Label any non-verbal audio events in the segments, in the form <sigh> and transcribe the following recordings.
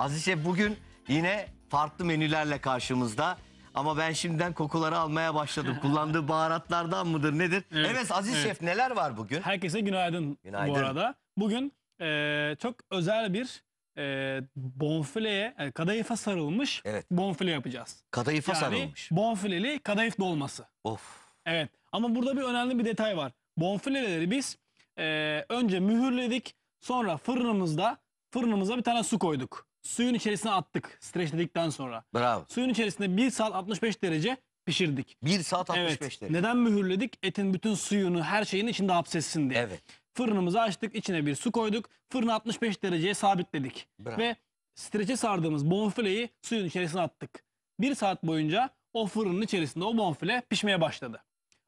Aziz Şef bugün yine farklı menülerle karşımızda. Ama ben şimdiden kokuları almaya başladım. <laughs> Kullandığı baharatlardan mıdır nedir? Evet, evet Aziz evet. Şef neler var bugün? Herkese günaydın, günaydın. bu arada. Bugün e, çok özel bir e, bonfileye, yani e, kadayıfa sarılmış evet. bonfile yapacağız. Kadayıfa yani sarılmış. bonfileli kadayıf dolması. Of. Evet ama burada bir önemli bir detay var. Bonfileleri biz e, önce mühürledik sonra fırınımızda fırınımıza bir tane su koyduk suyun içerisine attık streçledikten sonra. Bravo. Suyun içerisinde 1 saat 65 derece pişirdik. 1 saat 65 evet. derece. Neden mühürledik? Etin bütün suyunu, her şeyin içinde hapsetsin diye. Evet. Fırınımızı açtık, içine bir su koyduk. Fırını 65 dereceye sabitledik. Bravo. Ve streçe sardığımız bonfileyi suyun içerisine attık. 1 saat boyunca o fırının içerisinde o bonfile pişmeye başladı.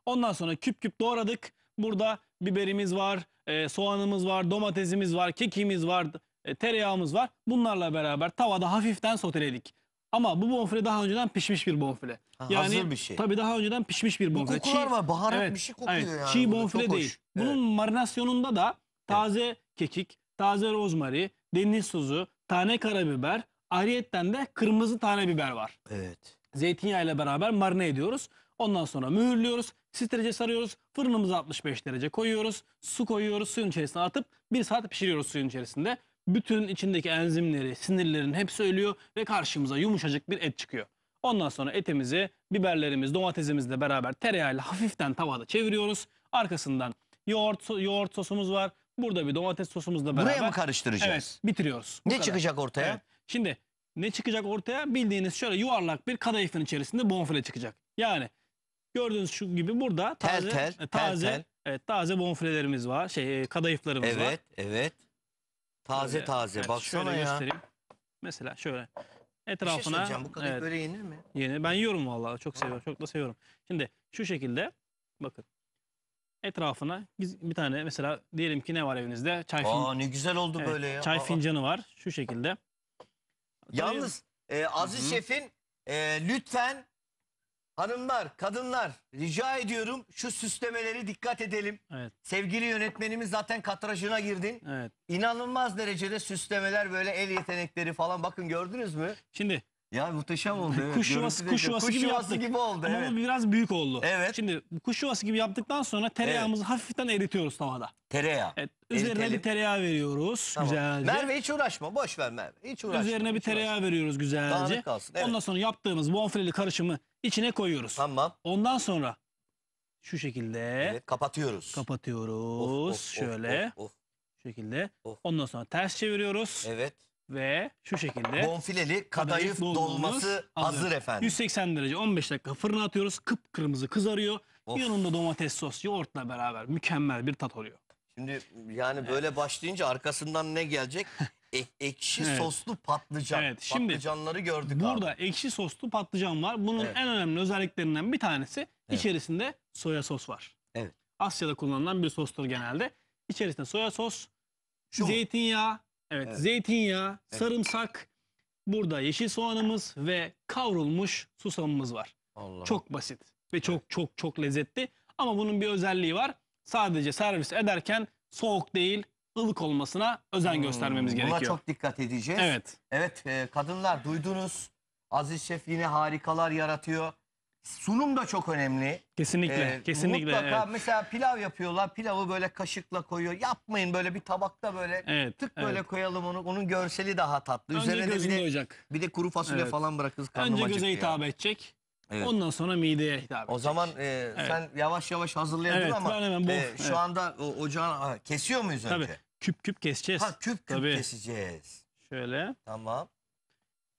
Ondan sonra küp küp doğradık. Burada biberimiz var, e, soğanımız var, domatesimiz var, kekimiz var, e, tereyağımız var. Bunlarla beraber tavada hafiften soteledik. Ama bu bonfile daha önceden pişmiş bir bonfile. Ha, hazır bir şey. Tabii daha önceden pişmiş bir bonfile. Bu kokular var, baharat bir şey kokuyor evet, yani. Çiğ bonfile çok hoş. değil. Bunun Evet. marinasyonunda da taze kekik, taze rozmari, deniz tuzu, tane karabiber, ayrıyetten de kırmızı tane biber var. Evet. Zeytinyağı ile beraber marine ediyoruz. Ondan sonra mühürlüyoruz, strece sarıyoruz, fırınımıza 65 derece koyuyoruz, su koyuyoruz, suyun içerisine atıp bir saat pişiriyoruz suyun içerisinde bütün içindeki enzimleri, sinirlerin hepsi ölüyor ve karşımıza yumuşacık bir et çıkıyor. Ondan sonra etimizi biberlerimiz, domatesimizle beraber tereyağıyla hafiften tavada çeviriyoruz. Arkasından yoğurt, yoğurt sosumuz var. Burada bir domates sosumuzla beraber. Buraya mı karıştıracağız? Evet, bitiriyoruz. ne kadar. çıkacak ortaya? Evet. Şimdi ne çıkacak ortaya? Bildiğiniz şöyle yuvarlak bir kadayıfın içerisinde bonfile çıkacak. Yani gördüğünüz şu gibi burada taze tel, tel, taze tel, e, tel. Evet, taze bonfilelerimiz var. Şey e, kadayıflarımız evet, var. Evet, evet. Taze Böyle, taze evet, baksana şöyle ya. göstereyim. Mesela şöyle. Bir şey Etrafına Bu kadar evet, böyle yenir mi? yeni. Ben yiyorum vallahi çok seviyorum. Çok da seviyorum. Şimdi şu şekilde bakın. Etrafına bir tane mesela diyelim ki ne var evinizde? Çay, fin- Aa ne güzel oldu evet, böyle ya. çay Aa, fincanı var şu şekilde. Yalnız e, Aziz Hı hı. Şef'in e, lütfen Hanımlar, kadınlar rica ediyorum şu süslemeleri dikkat edelim. Evet. Sevgili yönetmenimiz zaten katrajına girdin. Evet. İnanılmaz derecede süslemeler böyle el yetenekleri falan bakın gördünüz mü? Şimdi ya muhteşem oldu. Evet. Kuş yuvası, kuş yuvası, gibi, yuvası gibi oldu. Ama evet. bu biraz büyük oldu. Evet. Şimdi kuş yuvası gibi yaptıktan sonra tereyağımızı evet. hafiften eritiyoruz tavada. Tereyağı. Evet. Üzerine Eritelim. bir tereyağı veriyoruz tamam. güzelce. Merve hiç uğraşma. Boş ver Merve. Hiç uğraşma. Üzerine bir tereyağı uğraşma. veriyoruz güzelce. Dağınık kalsın. Evet. Ondan sonra yaptığımız bonfileli karışımı içine koyuyoruz. Tamam. Ondan sonra şu şekilde. Evet, kapatıyoruz. Kapatıyoruz. Of, of, Şöyle. Of, of. Şu şekilde. Of. Ondan sonra ters çeviriyoruz. Evet ve şu şekilde Bonfileli kadayıf dolması hazır. efendim. 180 derece 15 dakika fırına atıyoruz. Kıpkırmızı kızarıyor. Of. Yanında domates sos, yoğurtla beraber mükemmel bir tat oluyor. Şimdi yani böyle başlayınca arkasından ne gelecek? <laughs> E- ekşi Evet. soslu patlıcan. Evet, şimdi Patlıcanları gördük Burada abi. ekşi soslu patlıcan var. Bunun Evet. en önemli özelliklerinden bir tanesi içerisinde soya sos var. Evet. Asya'da kullanılan bir sostur genelde. İçerisinde soya sos, Şu zeytinyağı, Evet, evet. zeytinyağı, evet. sarımsak, burada yeşil soğanımız ve kavrulmuş susamımız var. Allah. Çok basit ve çok çok çok lezzetli. Ama bunun bir özelliği var. Sadece servis ederken soğuk değil, ılık olmasına özen hmm, göstermemiz gerekiyor. Buna çok dikkat edeceğiz. Evet. Evet, e, kadınlar duydunuz. Aziz Şef yine harikalar yaratıyor sunum da çok önemli. Kesinlikle, Ee, kesinlikle. Mutlaka evet. mesela pilav yapıyorlar. Pilavı böyle kaşıkla koyuyor. Yapmayın böyle bir tabakta böyle Evet, tık böyle evet. koyalım onu. Onun görseli daha tatlı. Önce Üzerine de bir de, doyacak. bir de kuru fasulye Evet. falan bırakırız karnım Önce göze hitap edecek. Evet. Ondan sonra mideye hitap edecek. O zaman e, sen yavaş yavaş hazırlayadın Evet, ama ben hemen bu- e, şu anda o, ocağın ha, kesiyor muyuz Tabii. Küp küp keseceğiz. Ha küp küp Tabii. keseceğiz. Şöyle. Tamam.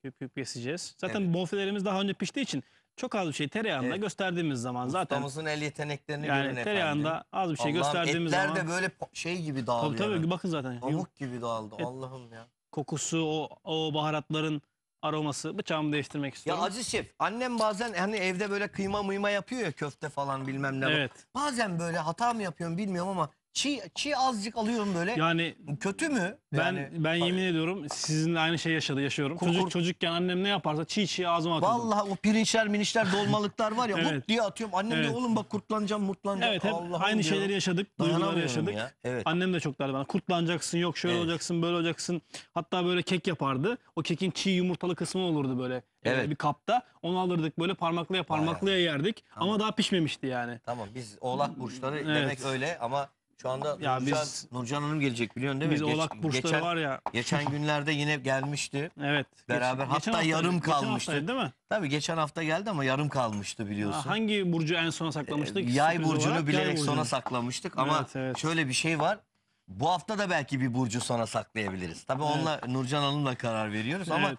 Küp küp keseceğiz. Zaten Evet. bonfilerimiz daha önce piştiği için çok az bir şey tereyağında Evet. gösterdiğimiz zaman zaten Ustamızın el yeteneklerini görün yani efendim. tereyağında az bir şey Allah'ım gösterdiğimiz etler zaman de böyle şey gibi tabii dağılıyor. tabii hemen. bakın zaten yum- Pamuk gibi dağıldı Et- Allah'ım ya. kokusu o o baharatların aroması bıçağımı değiştirmek istiyorum. Ya istiyorum. Aziz Şef annem bazen hani evde böyle kıyma mıyma yapıyor ya köfte falan bilmem ne. Evet. Bazen böyle hata mı yapıyorum bilmiyorum ama çiğ, çiğ azıcık alıyorum böyle. Yani kötü mü? Ben yani, ben yemin ediyorum sizinle aynı şey yaşadı yaşıyorum. Kukur. Çocuk çocukken annem ne yaparsa çiğ çiğ ağzıma atıyordu. Vallahi o pirinçler, minişler, dolmalıklar var ya <laughs> evet. diye atıyorum. Annem evet. diyor oğlum bak kurtlanacağım, mutlanacağım. Evet hep Allah'ım aynı diyorum. şeyleri yaşadık, duyguları yaşadık. Ya. Evet. Annem de çok derdi bana kurtlanacaksın, yok şöyle evet. olacaksın, böyle olacaksın. Hatta böyle kek yapardı. O kekin çiğ yumurtalı kısmı olurdu böyle. E, evet. Bir kapta onu alırdık böyle parmaklıya parmaklıya Bayağı. yerdik tamam. ama daha pişmemişti yani. Tamam biz oğlak burçları evet. demek öyle ama şu anda Ya Nurcan, biz- Nurcan Hanım gelecek biliyorsun değil mi? Biz Geç- Oğlak Burçları geçen, var ya. Geçen günlerde yine gelmişti. Evet. Beraber, hatta hafta- yarım geçen haftaydı kalmıştı. değil mi? Tabii geçen hafta geldi ama yarım kalmıştı biliyorsun. Ha, Hangi burcu en sona saklamıştık? Ee, yay Sürpriz olarak burcunu bilerek yay burcunu. sona saklamıştık ama Evet, evet. şöyle bir şey var. Bu hafta da belki bir burcu sona saklayabiliriz. Tabii onunla Nurcan Hanım'la karar veriyoruz ama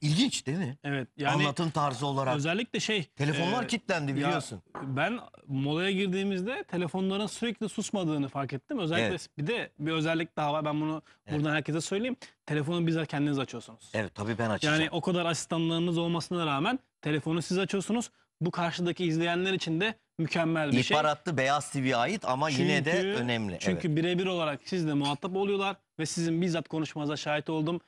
İlginç değil mi? Evet. Yani Anlatım tarzı olarak. Özellikle şey. Telefonlar e, kilitlendi biliyorsun. ben molaya girdiğimizde telefonların sürekli susmadığını fark ettim. Özellikle Evet. bir de bir özellik daha var. Ben bunu buradan herkese söyleyeyim. Telefonu bizzat kendiniz açıyorsunuz. Evet tabii ben açacağım. Yani o kadar asistanlarınız olmasına rağmen telefonu siz açıyorsunuz. Bu karşıdaki izleyenler için de mükemmel bir şey. İhbaratlı Beyaz TV'ye ait ama yine de önemli. Çünkü evet. birebir olarak sizle muhatap oluyorlar ve sizin bizzat konuşmanıza şahit oldum.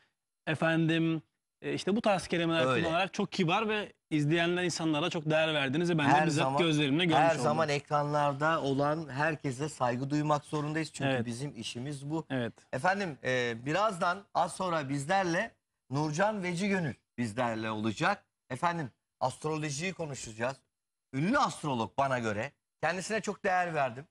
Efendim e, işte bu tarz kelimeler Öyle. kullanarak çok kibar ve izleyenler insanlara çok değer verdiniz ve ben de bizzat gözlerimle görmüş Her oldum. zaman ekranlarda olan herkese saygı duymak zorundayız. Çünkü Evet. bizim işimiz bu. Evet. Efendim e, birazdan az sonra bizlerle Nurcan Veci Gönül bizlerle olacak. Efendim astrolojiyi konuşacağız. Ünlü astrolog bana göre. Kendisine çok değer verdim.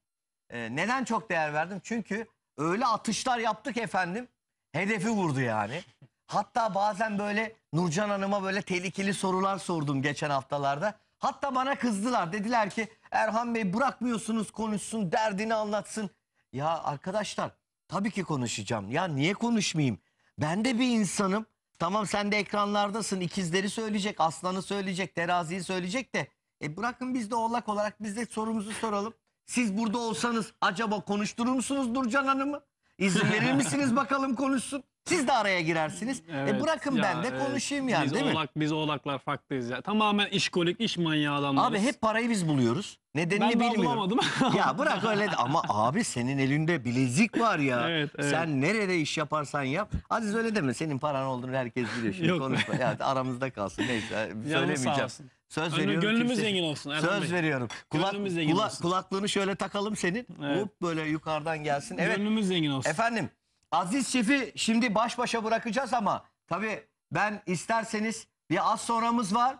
E, neden çok değer verdim? Çünkü öyle atışlar yaptık efendim. Hedefi vurdu yani. Hatta bazen böyle Nurcan Hanım'a böyle tehlikeli sorular sordum geçen haftalarda. Hatta bana kızdılar. Dediler ki Erhan Bey bırakmıyorsunuz konuşsun, derdini anlatsın. Ya arkadaşlar tabii ki konuşacağım. Ya niye konuşmayayım? Ben de bir insanım. Tamam sen de ekranlardasın. İkizleri söyleyecek, aslanı söyleyecek, teraziyi söyleyecek de. E bırakın biz de oğlak olarak biz de sorumuzu soralım. Siz burada olsanız acaba konuşturur musunuz Nurcan Hanım'ı? İzin verir misiniz bakalım konuşsun? Siz de araya girersiniz. E, evet, e bırakın ya, ben de konuşayım yani biz değil oğlak, mi? Biz oğlaklar farklıyız ya. Tamamen işkolik, iş manyağı adamlarız. Abi hep parayı biz buluyoruz. Nedenini ben bilmiyorum. Ben bulamadım. <laughs> ya bırak öyle de. ama abi senin elinde bilezik var ya. <laughs> Evet, evet. Sen nerede iş yaparsan yap. Aziz öyle deme senin paran olduğunu herkes biliyor. Şimdi Yok. konuşma. Ya, aramızda kalsın neyse Yalnız söylemeyeceğim. Söz veriyorum. Gönlümüz kimse... zengin olsun. Erhan Söz Bey. veriyorum. Kulak, Gönlümüz zengin kula, olsun. Kulaklığını şöyle takalım senin. Evet. Hop böyle yukarıdan gelsin. Evet. Gönlümüz zengin olsun. Efendim Aziz Şef'i şimdi baş başa bırakacağız ama tabii ben isterseniz bir az sonramız var.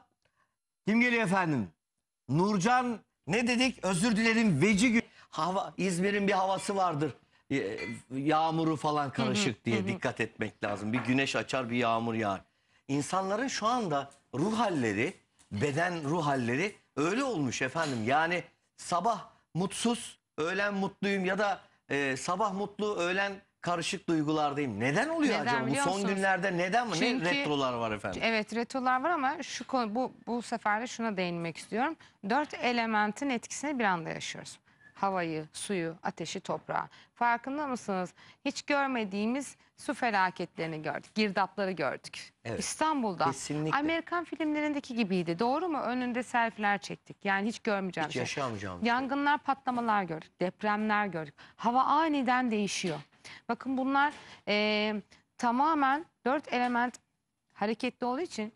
Kim geliyor efendim? Nurcan ne dedik? Özür dilerim. Veci gün. Hava, İzmir'in bir havası vardır. Ee, yağmuru falan karışık diye dikkat etmek lazım. Bir güneş açar bir yağmur yağar. İnsanların şu anda ruh halleri, beden ruh halleri öyle olmuş efendim. Yani sabah mutsuz, öğlen mutluyum ya da e, sabah mutlu, öğlen karışık duygulardayım. Neden oluyor Neden acaba? Bu son günlerde neden mi? Çünkü- ne retrolar var efendim? Evet retrolar var ama şu konu, bu, bu sefer de şuna değinmek istiyorum. Dört elementin etkisini bir anda yaşıyoruz. Havayı, suyu, ateşi, toprağı. Farkında mısınız? Hiç görmediğimiz su felaketlerini gördük. Girdapları gördük. Evet. İstanbul'da. Kesinlikle. Amerikan filmlerindeki gibiydi. Doğru mu? Önünde selfie'ler çektik. Yani hiç görmeyeceğimiz. Hiç şey. yaşamayacağım. Şey. Yangınlar, patlamalar gördük. Depremler gördük. Hava aniden değişiyor. Bakın bunlar e, tamamen dört element hareketli olduğu için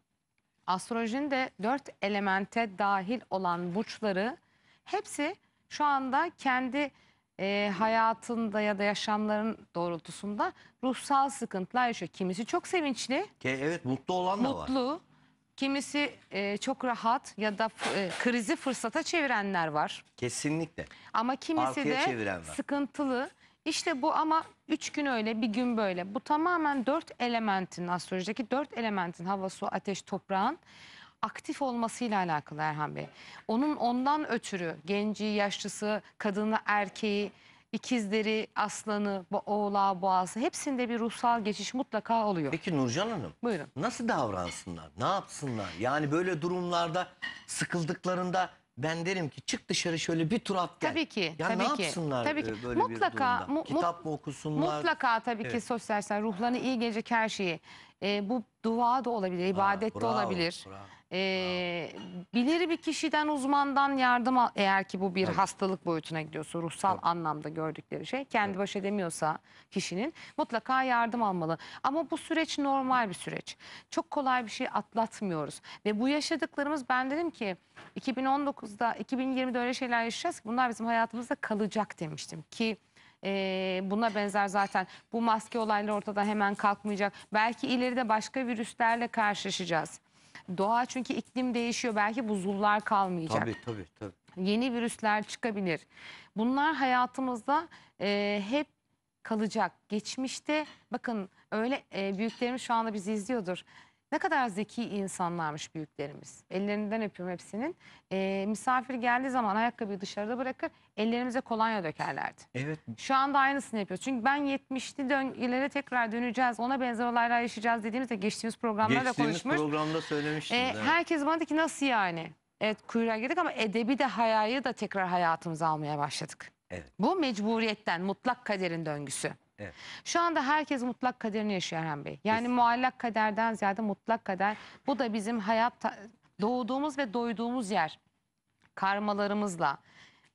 astrolojinin de dört elemente dahil olan burçları hepsi şu anda kendi e, hayatında ya da yaşamların doğrultusunda ruhsal sıkıntılar yaşıyor. Kimisi çok sevinçli. Evet mutlu olan da var. mutlu, kimisi e, çok rahat ya da e, krizi fırsata çevirenler var. Kesinlikle. Ama kimisi Arkaya de çeviren var. sıkıntılı. İşte bu ama üç gün öyle bir gün böyle. Bu tamamen dört elementin astrolojideki dört elementin hava, su, ateş, toprağın aktif olmasıyla alakalı Erhan Bey. Onun ondan ötürü genci, yaşlısı, kadını, erkeği, ikizleri, aslanı, bo- oğlağı, boğası hepsinde bir ruhsal geçiş mutlaka oluyor. Peki Nurcan Hanım Buyurun. nasıl davransınlar? Ne yapsınlar? Yani böyle durumlarda sıkıldıklarında ben derim ki çık dışarı şöyle bir tur at gel. Tabii ki. Ya tabii ne ki. yapsınlar tabii ki. E, böyle mutlaka, bir durumda? Mu, Kitap mı okusunlar? Mutlaka tabii evet. ki sosyal sen ruhlarını iyi gelecek her şeyi. E, bu dua da olabilir, ibadet Aa, bravo, de olabilir. Bravo. Ee, bilir bir kişiden uzmandan yardım al, eğer ki bu bir Tabii. hastalık boyutuna gidiyorsa ruhsal Tabii. anlamda gördükleri şey kendi Tabii. baş edemiyorsa kişinin mutlaka yardım almalı. Ama bu süreç normal bir süreç. Çok kolay bir şey atlatmıyoruz ve bu yaşadıklarımız ben dedim ki 2019'da 2020'de öyle şeyler yaşayacağız ki bunlar bizim hayatımızda kalacak demiştim ki e, buna benzer zaten bu maske olayları ortada hemen kalkmayacak. Belki ileride başka virüslerle karşılaşacağız. Doğa çünkü iklim değişiyor belki buzullar kalmayacak. Tabii tabii. tabii. Yeni virüsler çıkabilir. Bunlar hayatımızda e, hep kalacak. Geçmişte bakın öyle e, büyüklerimiz şu anda bizi izliyordur. Ne kadar zeki insanlarmış büyüklerimiz. Ellerinden öpüyorum hepsinin. E, misafir geldiği zaman ayakkabıyı dışarıda bırakır, ellerimize kolonya dökerlerdi. Evet. Şu anda aynısını yapıyor. Çünkü ben 70'li dön ileri tekrar döneceğiz, ona benzer olaylar yaşayacağız dediğimizde geçtiğimiz programlarda Geçtiğimiz konuşmuş. programda söylemiştim. E, herkes bana ki nasıl yani? Evet kuyruğa girdik ama edebi de hayayı da tekrar hayatımıza almaya başladık. Evet. Bu mecburiyetten, mutlak kaderin döngüsü. Evet. Şu anda herkes mutlak kaderini yaşıyor Erhan Bey. Yani Kesin. muallak kaderden ziyade mutlak kader. Bu da bizim hayat doğduğumuz ve doyduğumuz yer. Karmalarımızla,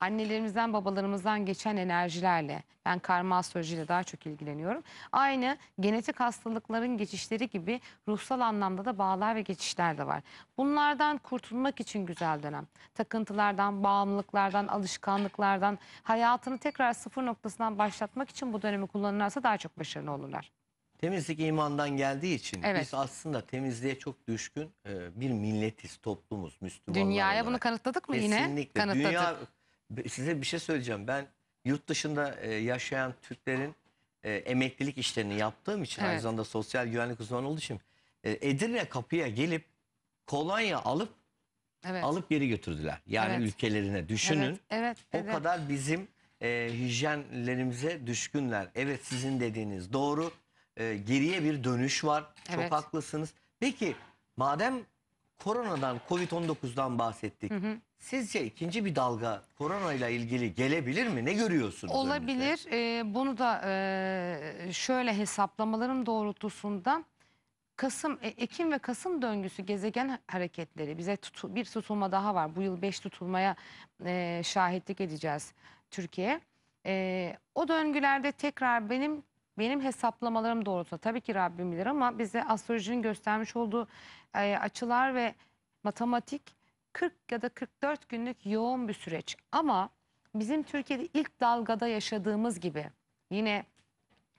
annelerimizden babalarımızdan geçen enerjilerle ben karma astrolojiyle daha çok ilgileniyorum. Aynı genetik hastalıkların geçişleri gibi ruhsal anlamda da bağlar ve geçişler de var. Bunlardan kurtulmak için güzel dönem. Takıntılardan, bağımlılıklardan, alışkanlıklardan hayatını tekrar sıfır noktasından başlatmak için bu dönemi kullanırlarsa daha çok başarılı olurlar. Temizlik imandan geldiği için evet. biz aslında temizliğe çok düşkün e, bir milletiz, toplumuz, Müslümanlar Dünyaya olarak. bunu kanıtladık mı Kesinlikle. yine? Kesinlikle. Dünya size bir şey söyleyeceğim. Ben yurt dışında e, yaşayan Türklerin e, emeklilik işlerini yaptığım için aynı Evet. zamanda sosyal güvenlik uzmanı olduğu için e, Edirne kapıya gelip kolonya alıp Evet. alıp geri götürdüler. Yani Evet. ülkelerine düşünün. Evet. Evet. O evet. kadar bizim e, hijyenlerimize düşkünler. Evet sizin dediğiniz doğru. E, geriye bir dönüş var. Çok haklısınız. Peki madem koronadan, Covid-19'dan bahsettik. Hı hı. Sizce ikinci bir dalga korona ile ilgili gelebilir mi? Ne görüyorsunuz? Olabilir. Ee, bunu da e, şöyle hesaplamalarım doğrultusunda Kasım, e, Ekim ve Kasım döngüsü gezegen hareketleri bize tutu, bir tutulma daha var. Bu yıl beş tutulmaya e, şahitlik edeceğiz Türkiye. E, o döngülerde tekrar benim benim hesaplamalarım doğrultusunda tabii ki Rabbim bilir ama bize astrolojinin göstermiş olduğu e, açılar ve matematik 40 ya da 44 günlük yoğun bir süreç. Ama bizim Türkiye'de ilk dalgada yaşadığımız gibi yine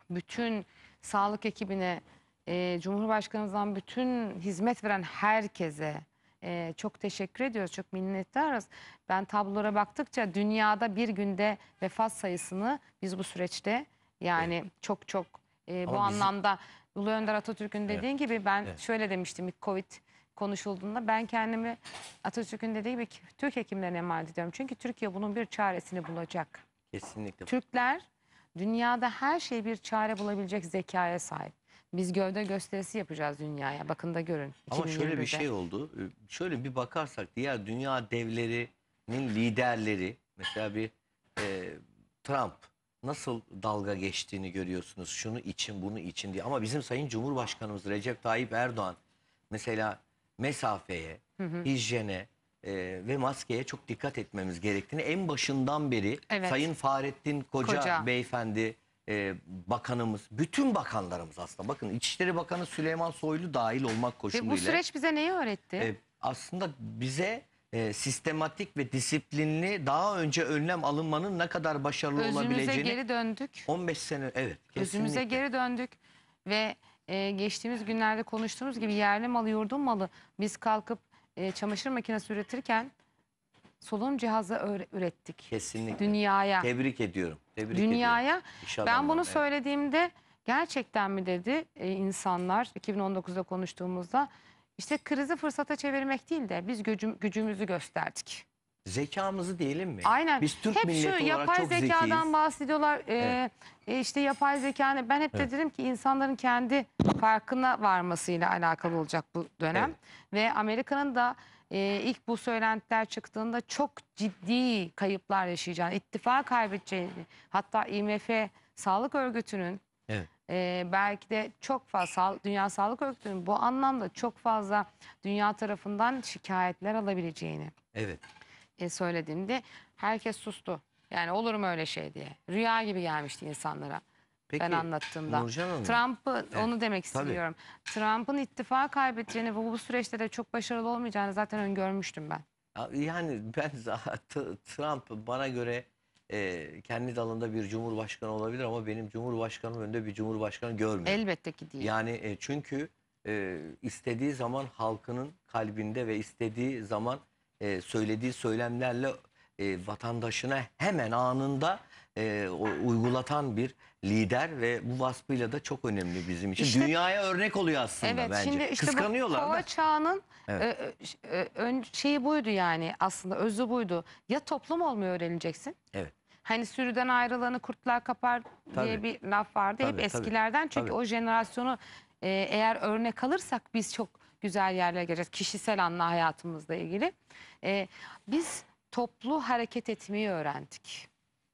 bütün sağlık ekibine, e, Cumhurbaşkanımızdan bütün hizmet veren herkese e, çok teşekkür ediyoruz, çok minnettarız. Ben tablolara baktıkça dünyada bir günde vefat sayısını biz bu süreçte yani evet. çok çok e, bu bizim... anlamda Ulu Önder Atatürk'ün dediğin evet. gibi ben evet. şöyle demiştim ilk Covid konuşulduğunda ben kendimi Atatürk'ün dediği gibi Türk hekimlerine emanet ediyorum. Çünkü Türkiye bunun bir çaresini bulacak. Kesinlikle. Türkler dünyada her şey bir çare bulabilecek zekaya sahip. Biz gövde gösterisi yapacağız dünyaya. Bakın da görün. Ama şöyle bir şey oldu. Şöyle bir bakarsak diğer dünya devlerinin liderleri mesela bir e, Trump nasıl dalga geçtiğini görüyorsunuz. Şunu için bunu için diye. Ama bizim Sayın Cumhurbaşkanımız Recep Tayyip Erdoğan mesela mesafeye, hı hı. hijyene e, ve maskeye çok dikkat etmemiz gerektiğini en başından beri evet. Sayın Fahrettin Koca, Koca. beyefendi e, bakanımız, bütün bakanlarımız aslında. Bakın İçişleri Bakanı Süleyman Soylu dahil olmak koşuluyla. Ve bu süreç bize neyi öğretti? E, aslında bize e, sistematik ve disiplinli daha önce önlem alınmanın ne kadar başarılı Özümüze olabileceğini. Özümüze geri döndük. 15 sene evet. Kesinlikle. Özümüze geri döndük ve e, geçtiğimiz günlerde konuştuğumuz gibi yerli malı, yurdun malı biz kalkıp e, çamaşır makinesi üretirken solunum cihazı ürettik. Kesinlikle. Dünyaya. Tebrik ediyorum. Tebrik Dünyaya. Ediyorum. ben bunu evet. söylediğimde gerçekten mi dedi e, insanlar 2019'da konuştuğumuzda işte krizi fırsata çevirmek değil de biz gücüm, gücümüzü gösterdik zekamızı diyelim mi? Aynen. Biz Türk hep milleti şu olarak yapay çok zekadan zekiyiz. bahsediyorlar. Ee, evet. E, işte yapay zekanı ben hep evet. dedim ki insanların kendi farkına varmasıyla alakalı olacak bu dönem. Evet. Ve Amerika'nın da e, ilk bu söylentiler çıktığında çok ciddi kayıplar yaşayacağını, ittifak kaybedeceğini hatta IMF Sağlık Örgütü'nün evet. E, belki de çok fazla Dünya Sağlık Örgütü'nün bu anlamda çok fazla dünya tarafından şikayetler alabileceğini. Evet. E, söylediğimde herkes sustu. Yani olur mu öyle şey diye. Rüya gibi gelmişti insanlara. Peki, ben anlattığımda. Trump'ı evet, onu demek istiyorum. Trump'ın ittifak kaybedeceğini ve bu süreçte de çok başarılı olmayacağını zaten öngörmüştüm ben. Yani ben zaten Trump bana göre e, kendi dalında bir cumhurbaşkanı olabilir ama benim cumhurbaşkanım önünde bir cumhurbaşkanı görmüyorum. Elbette ki değil. Yani e, çünkü e, istediği zaman halkının kalbinde ve istediği zaman e, söylediği söylemlerle e, vatandaşına hemen anında e, uygulatan bir lider ve bu vasfıyla da çok önemli bizim için. İşte, Dünyaya örnek oluyor aslında evet, bence. Şimdi işte Kıskanıyorlar bu kova da. çağının evet. e, e, e şeyi buydu yani aslında özü buydu. Ya toplum olmayı öğreneceksin. Evet. Hani sürüden ayrılanı kurtlar kapar tabii. diye bir laf vardı tabii, hep eskilerden. Çünkü tabii. o jenerasyonu e, eğer örnek alırsak biz çok güzel yerlere geleceğiz. Kişisel anla hayatımızla ilgili. E, biz toplu hareket etmeyi öğrendik.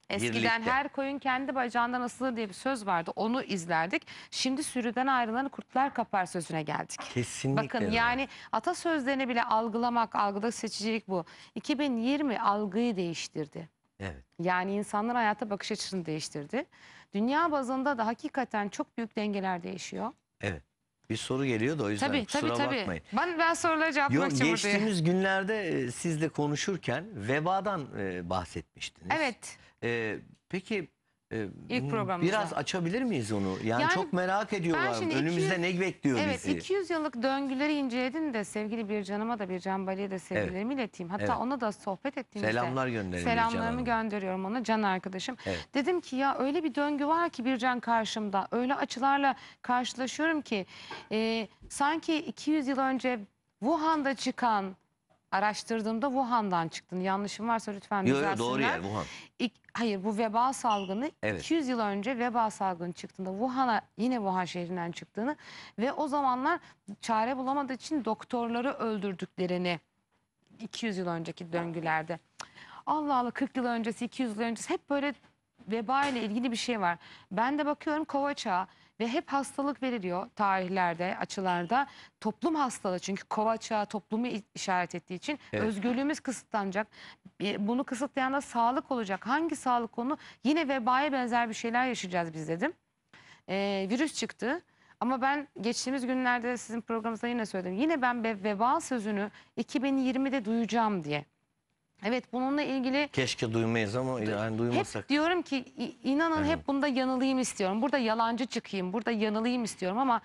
Eskiden Birlikte. her koyun kendi bacağından asılır diye bir söz vardı. Onu izlerdik. Şimdi sürüden ayrılanı kurtlar kapar sözüne geldik. Kesinlikle. Bakın öyle. yani atasözlerini bile algılamak, algıda seçicilik bu. 2020 algıyı değiştirdi. Evet. Yani insanların hayata bakış açısını değiştirdi. Dünya bazında da hakikaten çok büyük dengeler değişiyor. Evet bir soru geliyor da o yüzden tabii, kusura tabii. bakmayın. Ben, ben sorulara cevaplamak Yo, için Geçtiğimiz buradayım. günlerde e, sizle konuşurken vebadan e, bahsetmiştiniz. Evet. E, peki ee, İlk programımızda. Biraz açabilir miyiz onu? Yani, Yani çok merak ediyorlar. şimdi 200 Önümüzde ne bekliyor Evet bizi? 200 yıllık döngüleri inceledim de sevgili bir canıma da bir Can Bali'ye de sevgilerimi ileteyim. Hatta Evet. ona da sohbet ettiğimizde Selamlar gönderin selamlarımı gönderiyorum ona Can arkadaşım. Evet. Dedim ki ya öyle bir döngü var ki bir Can karşımda. Öyle açılarla karşılaşıyorum ki e, sanki 200 yıl önce Wuhan'da çıkan araştırdığımda Wuhan'dan çıktın. Yanlışım varsa lütfen Yo, yo, düzelsinler. doğru yer Wuhan. İk- hayır bu veba salgını Evet. 200 yıl önce veba salgını çıktığında Wuhan'a yine Wuhan şehrinden çıktığını ve o zamanlar çare bulamadığı için doktorları öldürdüklerini 200 yıl önceki döngülerde. Allah Allah 40 yıl öncesi 200 yıl öncesi hep böyle veba ile ilgili bir şey var. Ben de bakıyorum Kovaç'a ve hep hastalık veriliyor tarihlerde, açılarda. Toplum hastalığı çünkü kova çağı toplumu işaret ettiği için evet. özgürlüğümüz kısıtlanacak. E, bunu kısıtlayan da sağlık olacak. Hangi sağlık konu? Yine vebaya benzer bir şeyler yaşayacağız biz dedim. Ee, virüs çıktı. Ama ben geçtiğimiz günlerde sizin programınızda yine söyledim. Yine ben veba sözünü 2020'de duyacağım diye. Evet bununla ilgili Keşke duymayız ama yani duymasak. hep diyorum ki inanın hep bunda yanılayım istiyorum. Burada yalancı çıkayım, burada yanılayım istiyorum ama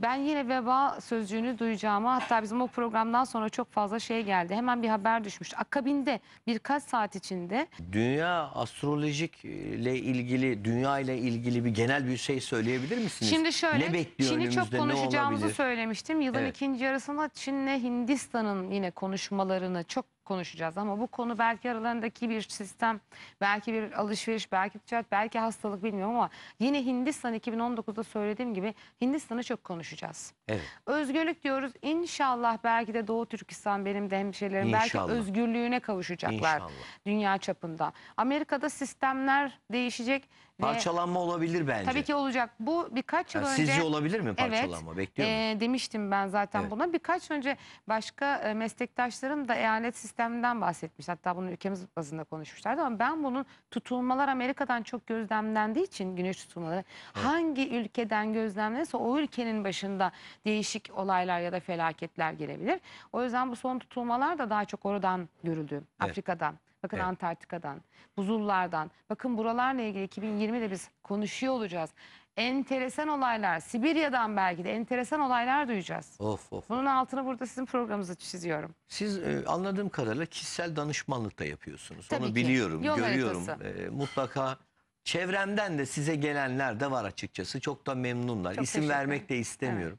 ben yine veba sözcüğünü duyacağımı, hatta bizim o programdan sonra çok fazla şey geldi. Hemen bir haber düşmüş. Akabinde birkaç saat içinde Dünya astrolojikle e, ilgili, dünya ile ilgili bir genel bir şey söyleyebilir misiniz? Şimdi şöyle, ne Çin'i çok önümüzde, ne konuşacağımızı söylemiştim. Yılın Evet. ikinci yarısında Çin'le Hindistan'ın yine konuşmalarını çok konuşacağız. Ama bu konu belki aralarındaki bir sistem, belki bir alışveriş, belki ticaret, belki hastalık bilmiyorum ama yine Hindistan 2019'da söylediğim gibi Hindistan'ı çok konuşacağız. Evet. Özgürlük diyoruz. İnşallah belki de Doğu Türkistan benim de hemşehrilerim İnşallah. belki özgürlüğüne kavuşacaklar İnşallah. dünya çapında. Amerika'da sistemler değişecek. Parçalanma olabilir bence. Tabii ki olacak. Bu birkaç yıl Yani önce... Sizce olabilir mi parçalanma? Evet, Bekliyor ee, musunuz? e, demiştim ben zaten Evet. buna. Birkaç önce başka e, meslektaşlarım da eyalet sisteminden bahsetmiş. Hatta bunu ülkemiz bazında konuşmuşlardı ama ben bunun tutulmalar Amerika'dan çok gözlemlendiği için güneş tutulmaları hangi ülkeden gözlemlenirse o ülkenin başında değişik olaylar ya da felaketler gelebilir. O yüzden bu son tutulmalar da daha çok oradan görüldü. Afrika'dan. Bakın evet. Antarktika'dan, buzullardan. Bakın buralarla ilgili 2020'de biz konuşuyor olacağız. Enteresan olaylar, Sibirya'dan belki de enteresan olaylar duyacağız. Of of. Bunun altını burada sizin programınızı çiziyorum. Siz e, anladığım kadarıyla kişisel danışmanlık da yapıyorsunuz. Tabii Onu ki. biliyorum, Yol görüyorum. E, mutlaka çevremden de size gelenler de var açıkçası. Çok da memnunlar. Çok İsim vermek de istemiyorum.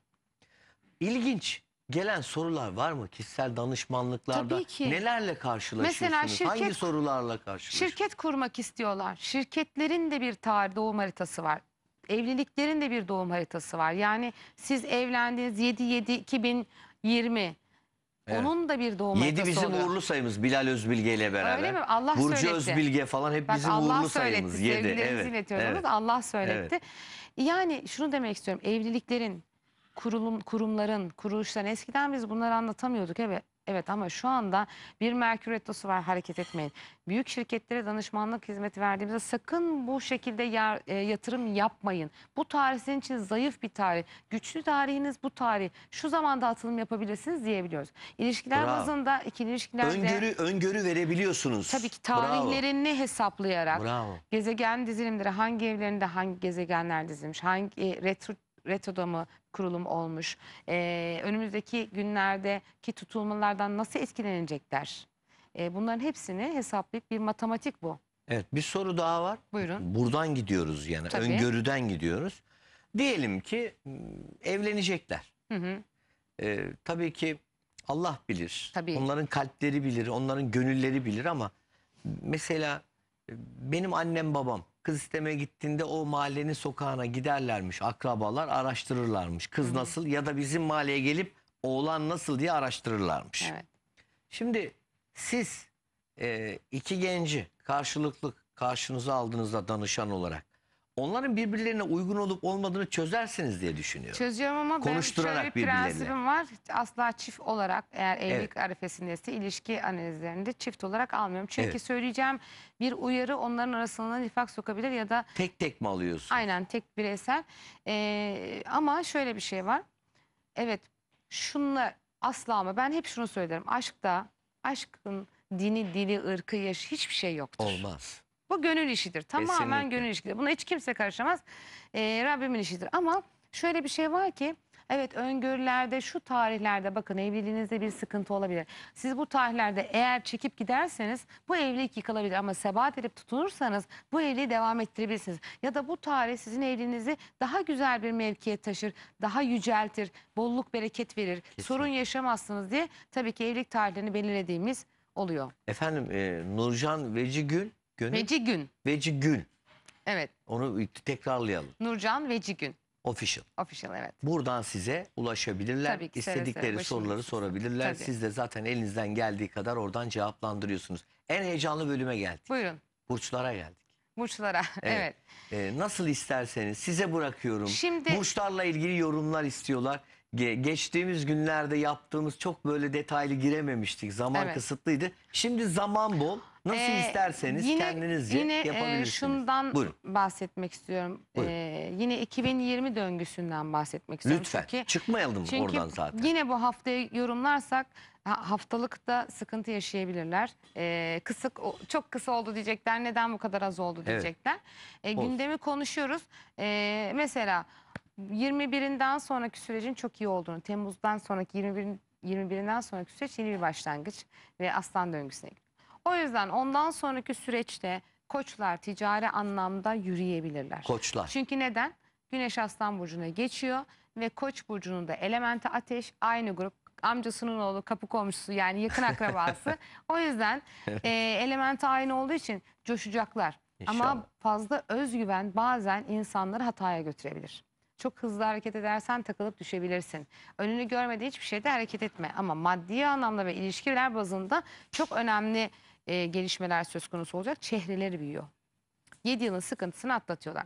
Evet. İlginç gelen sorular var mı kişisel danışmanlıklarda? Tabii ki. Nelerle karşılaşıyorsunuz? Mesela şirket, Hangi sorularla karşılaşıyorsunuz? Şirket kurmak istiyorlar. Şirketlerin de bir tarih doğum haritası var. Evliliklerin de bir doğum haritası var. Yani siz evlendiniz 7-7-2020 Evet. Onun da bir doğum 7 bizim oluyor. uğurlu sayımız Bilal Özbilge ile beraber. Öyle mi? Allah Burcu söyletti. Özbilge falan hep Bak, bizim Allah uğurlu söyletti. sayımız. 7. Evet. evet. Allah söyletti. Evet. Yani şunu demek istiyorum. Evliliklerin, kurulum, kurumların, kuruluşlarını eskiden biz bunları anlatamıyorduk evet. Evet ama şu anda bir Merkür Retrosu var hareket etmeyin. Büyük şirketlere danışmanlık hizmeti verdiğimizde sakın bu şekilde yer, e, yatırım yapmayın. Bu tarih sizin için zayıf bir tarih. Güçlü tarihiniz bu tarih. Şu zamanda atılım yapabilirsiniz diyebiliyoruz. İlişkiler Bravo. bazında ikili ilişkilerde... Öngörü, öngörü verebiliyorsunuz. Tabii ki tarihlerini Bravo. hesaplayarak Bravo. gezegen dizilimleri hangi evlerinde hangi gezegenler dizilmiş, hangi e, retro retoda mı kurulum olmuş? E, önümüzdeki günlerdeki tutulmalardan nasıl etkilenecekler? E, bunların hepsini hesaplayıp bir matematik bu. Evet bir soru daha var. Buyurun. Buradan gidiyoruz yani Tabii. öngörüden gidiyoruz. Diyelim ki ıı, evlenecekler. Hı hı. Ee, tabii ki Allah bilir. Tabii. Onların kalpleri bilir, onların gönülleri bilir ama mesela ıı, benim annem babam Kız isteme gittiğinde o mahallenin sokağına giderlermiş. Akrabalar araştırırlarmış. Kız Hı. nasıl ya da bizim mahalleye gelip oğlan nasıl diye araştırırlarmış. Evet. Şimdi siz e, iki genci karşılıklı karşınıza aldığınızda danışan olarak onların birbirlerine uygun olup olmadığını çözersiniz diye düşünüyorum. Çözüyorum ama Konuşturarak benim şöyle bir birbirlerine. prensibim var. Asla çift olarak eğer evlilik Evet. arifesindeyse ilişki analizlerinde çift olarak almıyorum. Çünkü Evet. söyleyeceğim bir uyarı onların arasına nifak sokabilir ya da Tek tek mi alıyorsun? Aynen tek bireysel. Ee, ama şöyle bir şey var. Evet şunla asla ama ben hep şunu söylerim. Aşkta aşkın dini, dili, ırkı, yaşı hiçbir şey yoktur. Olmaz. Bu gönül işidir. Tamamen Kesinlikle. gönül işidir. Buna hiç kimse karışamaz. Ee, Rabbimin işidir. Ama şöyle bir şey var ki evet öngörülerde şu tarihlerde bakın evliliğinizde bir sıkıntı olabilir. Siz bu tarihlerde eğer çekip giderseniz bu evlilik yıkılabilir ama sebat edip tutunursanız bu evliliği devam ettirebilirsiniz. Ya da bu tarih sizin evliliğinizi daha güzel bir mevkiye taşır, daha yüceltir, bolluk bereket verir, Kesinlikle. sorun yaşamazsınız diye tabii ki evlilik tarihlerini belirlediğimiz oluyor. Efendim e, Nurcan Vecigül Gönül. Veci Gün. Veci Gün. Evet. Onu tekrarlayalım. Nurcan Veci Gün. Official. Official evet. Buradan size ulaşabilirler. Tabii ki, İstedikleri seve seve soruları sorabilirler. Tabii. Siz de zaten elinizden geldiği kadar oradan cevaplandırıyorsunuz. En heyecanlı bölüme geldik. Buyurun. Burçlara geldik. Burçlara <laughs> evet. evet. Ee, nasıl isterseniz size bırakıyorum. Şimdi burçlarla ilgili yorumlar istiyorlar. Ge geçtiğimiz günlerde yaptığımız çok böyle detaylı girememiştik. Zaman Evet. kısıtlıydı. Şimdi zaman bol. Nasıl ee, isterseniz yine, kendinizce yine, e, yapabilirsiniz. Yine şundan Buyurun. bahsetmek istiyorum. Ee, yine 2020 döngüsünden bahsetmek istiyorum. Lütfen çünkü, çıkmayalım çünkü oradan zaten. yine bu haftayı yorumlarsak haftalıkta sıkıntı yaşayabilirler. Ee, kısık çok kısa oldu diyecekler. Neden bu kadar az oldu diyecekler. Evet. Ee, gündemi konuşuyoruz. Ee, mesela 21'inden sonraki sürecin çok iyi olduğunu, Temmuz'dan sonraki 21 21'inden sonraki süreç yeni bir başlangıç ve aslan döngüsüne giriyor. O yüzden ondan sonraki süreçte koçlar ticari anlamda yürüyebilirler. Koçlar. Çünkü neden? Güneş Aslan Burcu'na geçiyor ve Koç Burcu'nun da elementi ateş aynı grup amcasının oğlu kapı komşusu yani yakın akrabası. <laughs> o yüzden e, elementi aynı olduğu için coşacaklar. İnşallah. Ama fazla özgüven bazen insanları hataya götürebilir. Çok hızlı hareket edersen takılıp düşebilirsin. Önünü görmediği hiçbir şeyde hareket etme. Ama maddi anlamda ve ilişkiler bazında çok önemli e, gelişmeler söz konusu olacak. Çehreleri büyüyor. 7 yılın sıkıntısını atlatıyorlar.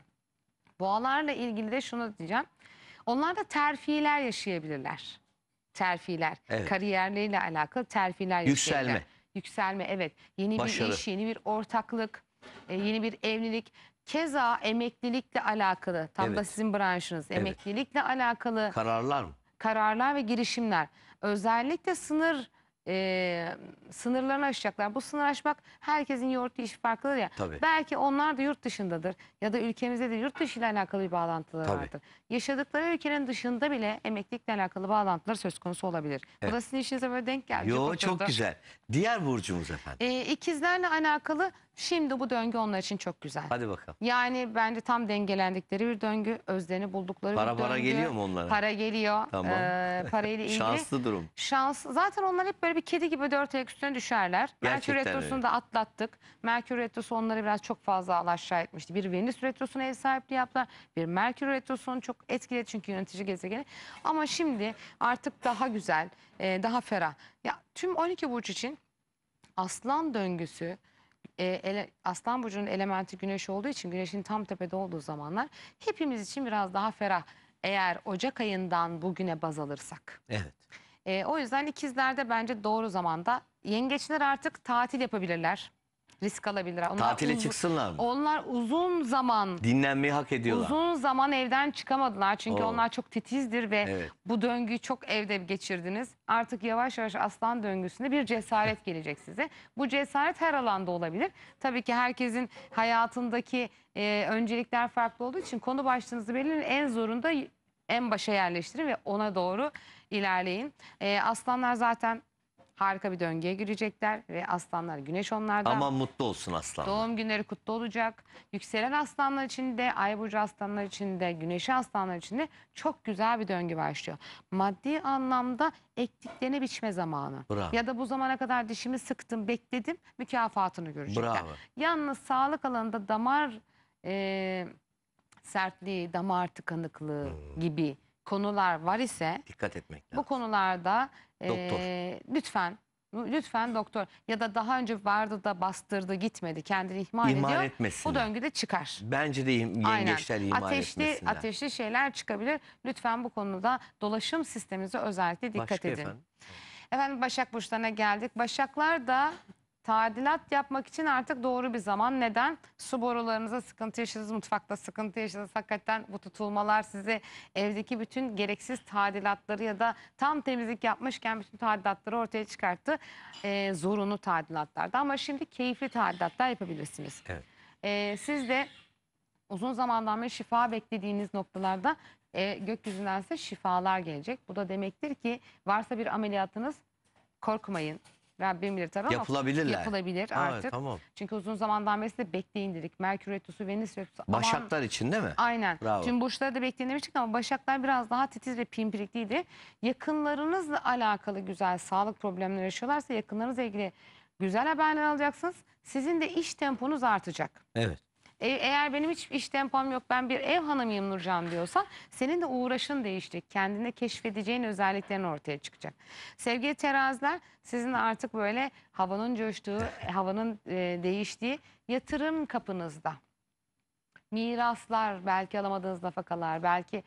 Boğalarla ilgili de şunu diyeceğim. Onlar da terfiler yaşayabilirler. Terfiler. Evet. Kariyerleriyle alakalı terfiler Yükselme. yaşayabilirler. Yükselme. evet. Yeni Başarı. bir iş, yeni bir ortaklık, e, yeni bir evlilik. Keza emeklilikle alakalı. Tam Evet. da sizin branşınız. Evet. Emeklilikle alakalı Kararlar mı? kararlar ve girişimler. Özellikle sınır e, sınırlarını aşacaklar. Bu sınır aşmak herkesin yurt iş farklıdır ya. Tabii. Belki onlar da yurt dışındadır ya da ülkemizde de yurt dışı ile alakalı bir bağlantıları Tabii. vardır. Yaşadıkları ülkenin dışında bile emeklilikle alakalı bağlantılar söz konusu olabilir. Evet. Bu da sizin işinize böyle denk geldi. Yo çok güzel. Diğer burcumuz efendim. E, ikizlerle alakalı Şimdi bu döngü onlar için çok güzel. Hadi bakalım. Yani bence tam dengelendikleri bir döngü. Özlerini buldukları Para bir döngü. para geliyor mu onlara? Para geliyor. Tamam. Ee, parayla <laughs> ilgili. Şanslı durum. Şans. Zaten onlar hep böyle bir kedi gibi dört ayak üstüne düşerler. Merkür Retrosu'nu da atlattık. Merkür Retrosu onları biraz çok fazla alaşağı etmişti. Bir Venüs Retrosu'na ev sahipliği yaptılar. Bir Merkür Retrosu'nu çok etkiledi çünkü yönetici gezegeni. Ama şimdi artık daha güzel, e, daha ferah. Ya tüm 12 burç için aslan döngüsü e, ele, Aslan Burcu'nun elementi güneş olduğu için güneşin tam tepede olduğu zamanlar hepimiz için biraz daha ferah. Eğer Ocak ayından bugüne baz alırsak. Evet. E, o yüzden ikizlerde bence doğru zamanda yengeçler artık tatil yapabilirler risk alabilirler. Onlar Tatile uzun, çıksınlar mı? Onlar uzun zaman dinlenmeyi hak ediyorlar. Uzun zaman evden çıkamadılar çünkü Oo. onlar çok titizdir ve evet. bu döngüyü çok evde geçirdiniz. Artık yavaş yavaş aslan döngüsünde bir cesaret gelecek size. Bu cesaret her alanda olabilir. Tabii ki herkesin hayatındaki e, öncelikler farklı olduğu için konu başlığınızı belirleyin. En zorunda en başa yerleştirin ve ona doğru ilerleyin. E, aslanlar zaten harika bir döngüye girecekler ve aslanlar güneş onlarda. Ama mutlu olsun aslanlar. Doğum günleri kutlu olacak. Yükselen aslanlar için de, ay burcu aslanlar için de, güneşi aslanlar için de çok güzel bir döngü başlıyor. Maddi anlamda ektiklerini biçme zamanı. Bravo. Ya da bu zamana kadar dişimi sıktım, bekledim, mükafatını görecekler. Bravo. Yalnız sağlık alanında damar e, sertliği, damar tıkanıklığı hmm. gibi konular var ise dikkat etmek lazım. Bu konularda Doktor. Ee, lütfen lütfen doktor ya da daha önce vardı da bastırdı gitmedi kendini ihmal, ihmal ediyor. Etmesin. Bu döngüde çıkar. Bence de yengeçler ihmal ateşli, Ateşli şeyler çıkabilir. Lütfen bu konuda dolaşım sistemimize özellikle dikkat Başka edin. Efendim. efendim Başak Burçlarına geldik. Başaklar da Tadilat yapmak için artık doğru bir zaman. Neden? Su borularınıza sıkıntı yaşadınız, mutfakta sıkıntı yaşadınız. Hakikaten bu tutulmalar sizi evdeki bütün gereksiz tadilatları ya da tam temizlik yapmışken bütün tadilatları ortaya çıkarttı. Ee, zorunlu tadilatlarda ama şimdi keyifli tadilatlar yapabilirsiniz. Evet. Ee, siz de uzun zamandan beri şifa beklediğiniz noktalarda e, gökyüzünden size şifalar gelecek. Bu da demektir ki varsa bir ameliyatınız korkmayın. Rabbim bilir tabii Yapılabilirler. yapılabilir Ha, artık. tamam. Çünkü uzun zamandan beri de bekleyin Merkür retrosu, Venüs retrosu. aman- Başaklar için değil mi? Aynen. Bravo. Tüm burçları da beklenemiştik ama başaklar biraz daha titiz ve pimpirikliydi. Yakınlarınızla alakalı güzel sağlık problemleri yaşıyorlarsa yakınlarınızla ilgili güzel haberler alacaksınız. Sizin de iş temponuz artacak. Evet. E, eğer benim hiç iş tempom yok ben bir ev hanımıyım Nurcan diyorsan senin de uğraşın değişecek. Kendine keşfedeceğin özelliklerin ortaya çıkacak. Sevgili teraziler sizin artık böyle havanın coştuğu, e, havanın e, değiştiği yatırım kapınızda. Miraslar, belki alamadığınız nafakalar, belki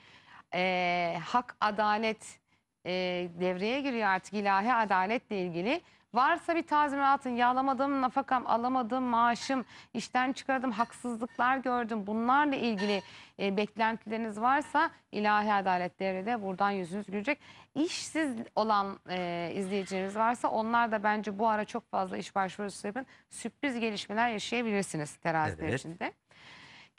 e, hak, adalet e, devreye giriyor artık ilahi adaletle ilgili. Varsa bir tazminatın yağlamadım, nafakam alamadım, maaşım, işten çıkardım, haksızlıklar gördüm. Bunlarla ilgili e, beklentileriniz varsa ilahi adalet devrede buradan yüzünüz gülecek. İşsiz olan e, izleyicileriniz varsa onlar da bence bu ara çok fazla iş başvurusu yapın. Sürpriz gelişmeler yaşayabilirsiniz teraziler evet. içinde.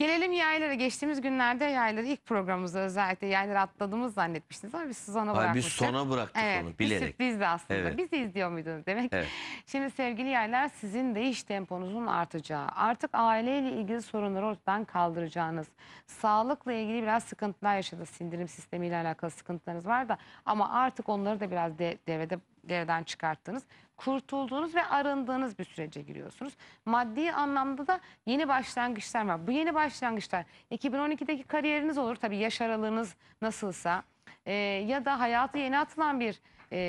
Gelelim yaylara. Geçtiğimiz günlerde yayları ilk programımızda özellikle yayları atladığımız zannetmiştiniz ama biz sona bırakmıştık. Biz sona bıraktık evet, onu bilerek. biz de aslında. Evet. Bizi izliyor muydunuz demek. Evet. Şimdi sevgili yaylar sizin değiş iş temponuzun artacağı, artık aileyle ilgili sorunları ortadan kaldıracağınız, sağlıkla ilgili biraz sıkıntılar yaşadı, Sindirim sistemiyle alakalı sıkıntılarınız var da ama artık onları da biraz de, devrede devreden çıkarttığınız, kurtulduğunuz ve arındığınız bir sürece giriyorsunuz. Maddi anlamda da yeni başlangıçlar var. Bu yeni başlangıçlar 2012'deki kariyeriniz olur tabii yaş aralığınız nasılsa e, ya da hayatı yeni atılan bir e,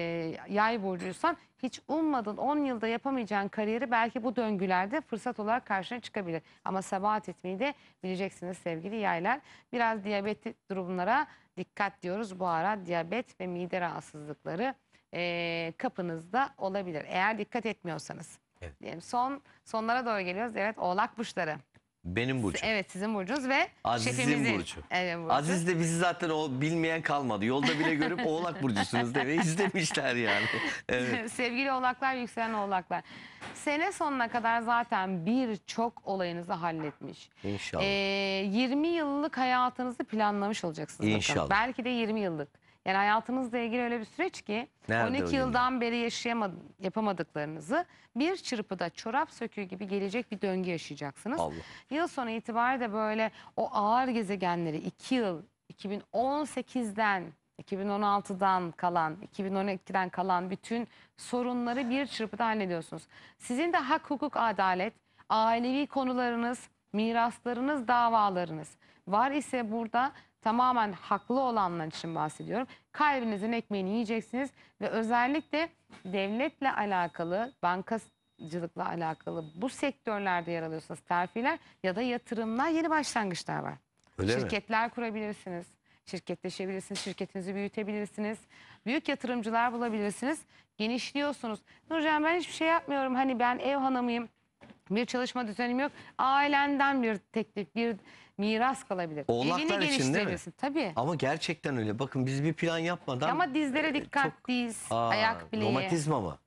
yay burcuysan hiç ummadın 10 yılda yapamayacağın kariyeri belki bu döngülerde fırsat olarak karşına çıkabilir. Ama sebat etmeyi de bileceksiniz sevgili yaylar. Biraz diyabet durumlara dikkat diyoruz bu ara diyabet ve mide rahatsızlıkları e, kapınızda olabilir. Eğer dikkat etmiyorsanız. Evet. Diyelim son sonlara doğru geliyoruz. Evet Oğlak burçları. Benim burcum. Evet sizin burcunuz ve Aziz'in şefimizin. burcu. Evet, burcu. Aziz de bizi zaten o bilmeyen kalmadı. Yolda bile görüp <laughs> oğlak burcusunuz demeye izlemişler yani. <laughs> Evet. Sevgili oğlaklar, yükselen oğlaklar. Sene sonuna kadar zaten birçok olayınızı halletmiş. İnşallah. Ee, 20 yıllık hayatınızı planlamış olacaksınız. İnşallah. Bakalım. Belki de 20 yıllık. Yani hayatımızla ilgili öyle bir süreç ki Nerede 12 yıldan beri yaşayamad yapamadıklarınızı bir çırpıda çorap söküğü gibi gelecek bir döngü yaşayacaksınız. Allah. Yıl sonu itibariyle de böyle o ağır gezegenleri 2 yıl 2018'den 2016'dan kalan, 2012'den kalan bütün sorunları bir çırpıda hallediyorsunuz. Sizin de hak, hukuk, adalet, ailevi konularınız, miraslarınız, davalarınız var ise burada tamamen haklı olanlar için bahsediyorum. Kalbinizin ekmeğini yiyeceksiniz ve özellikle devletle alakalı, bankacılıkla alakalı bu sektörlerde yer alıyorsanız terfiler ya da yatırımlar, yeni başlangıçlar var. Öyle Şirketler mi? kurabilirsiniz. Şirketleşebilirsiniz, şirketinizi büyütebilirsiniz. Büyük yatırımcılar bulabilirsiniz. Genişliyorsunuz. Nurcan ben hiçbir şey yapmıyorum. Hani ben ev hanımıyım bir çalışma düzenim yok. Ailenden bir teklif, bir miras kalabilir. Oğlaklar Evini için değil mi? Tabii. Ama gerçekten öyle. Bakın biz bir plan yapmadan... Ama dizlere ee, dikkat, diz, Aa, ayak bileği. Romatizma mı?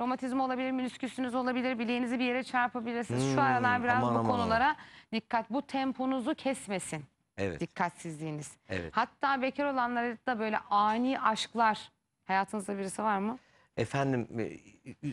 Romatizma olabilir, menisküsünüz olabilir, bileğinizi bir yere çarpabilirsiniz. Hmm, Şu aralar biraz aman, bu aman, konulara dikkat. Bu temponuzu kesmesin Evet. dikkatsizliğiniz. Evet. Hatta bekar olanlarda da böyle ani aşklar. Hayatınızda birisi var mı? Efendim, e,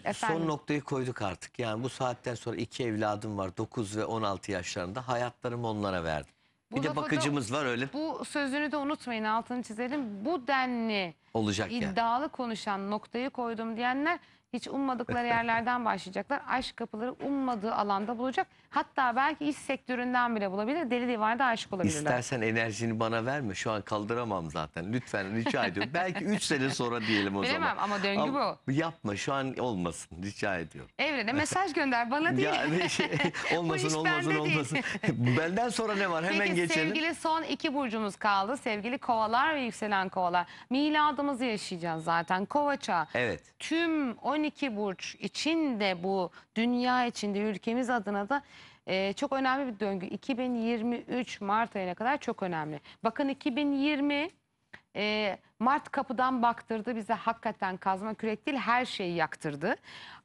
Efendim son noktayı koyduk artık. Yani bu saatten sonra iki evladım var 9 ve 16 yaşlarında. Hayatlarımı onlara verdim. Bu bir de bakıcımız da, var öyle. Bu sözünü de unutmayın altını çizelim. Bu denli Olacak iddialı yani. konuşan noktayı koydum diyenler hiç ummadıkları yerlerden başlayacaklar. Aşk kapıları ummadığı alanda bulacak. Hatta belki iş sektöründen bile bulabilir. Deli divanda aşık olabilirler. İstersen enerjini bana verme. Şu an kaldıramam zaten. Lütfen rica ediyorum. <laughs> belki 3 sene sonra diyelim o Bilemem, zaman. Bilemem ama döngü ama bu. Yapma şu an olmasın. Rica ediyorum. Evrene mesaj <laughs> gönder bana diye. yani, şey, <laughs> olmasın olmasın olmasın. Benden sonra ne var? Hemen Peki, geçelim. sevgili son iki burcumuz kaldı. Sevgili kovalar ve yükselen kovalar. Miladımızı yaşayacağız zaten. Kovaça. Evet. Tüm 12 12 burç için de bu dünya içinde ülkemiz adına da e, çok önemli bir döngü. 2023 Mart ayına kadar çok önemli. Bakın 2020 e, Mart kapıdan baktırdı bize hakikaten kazma kürek değil her şeyi yaktırdı.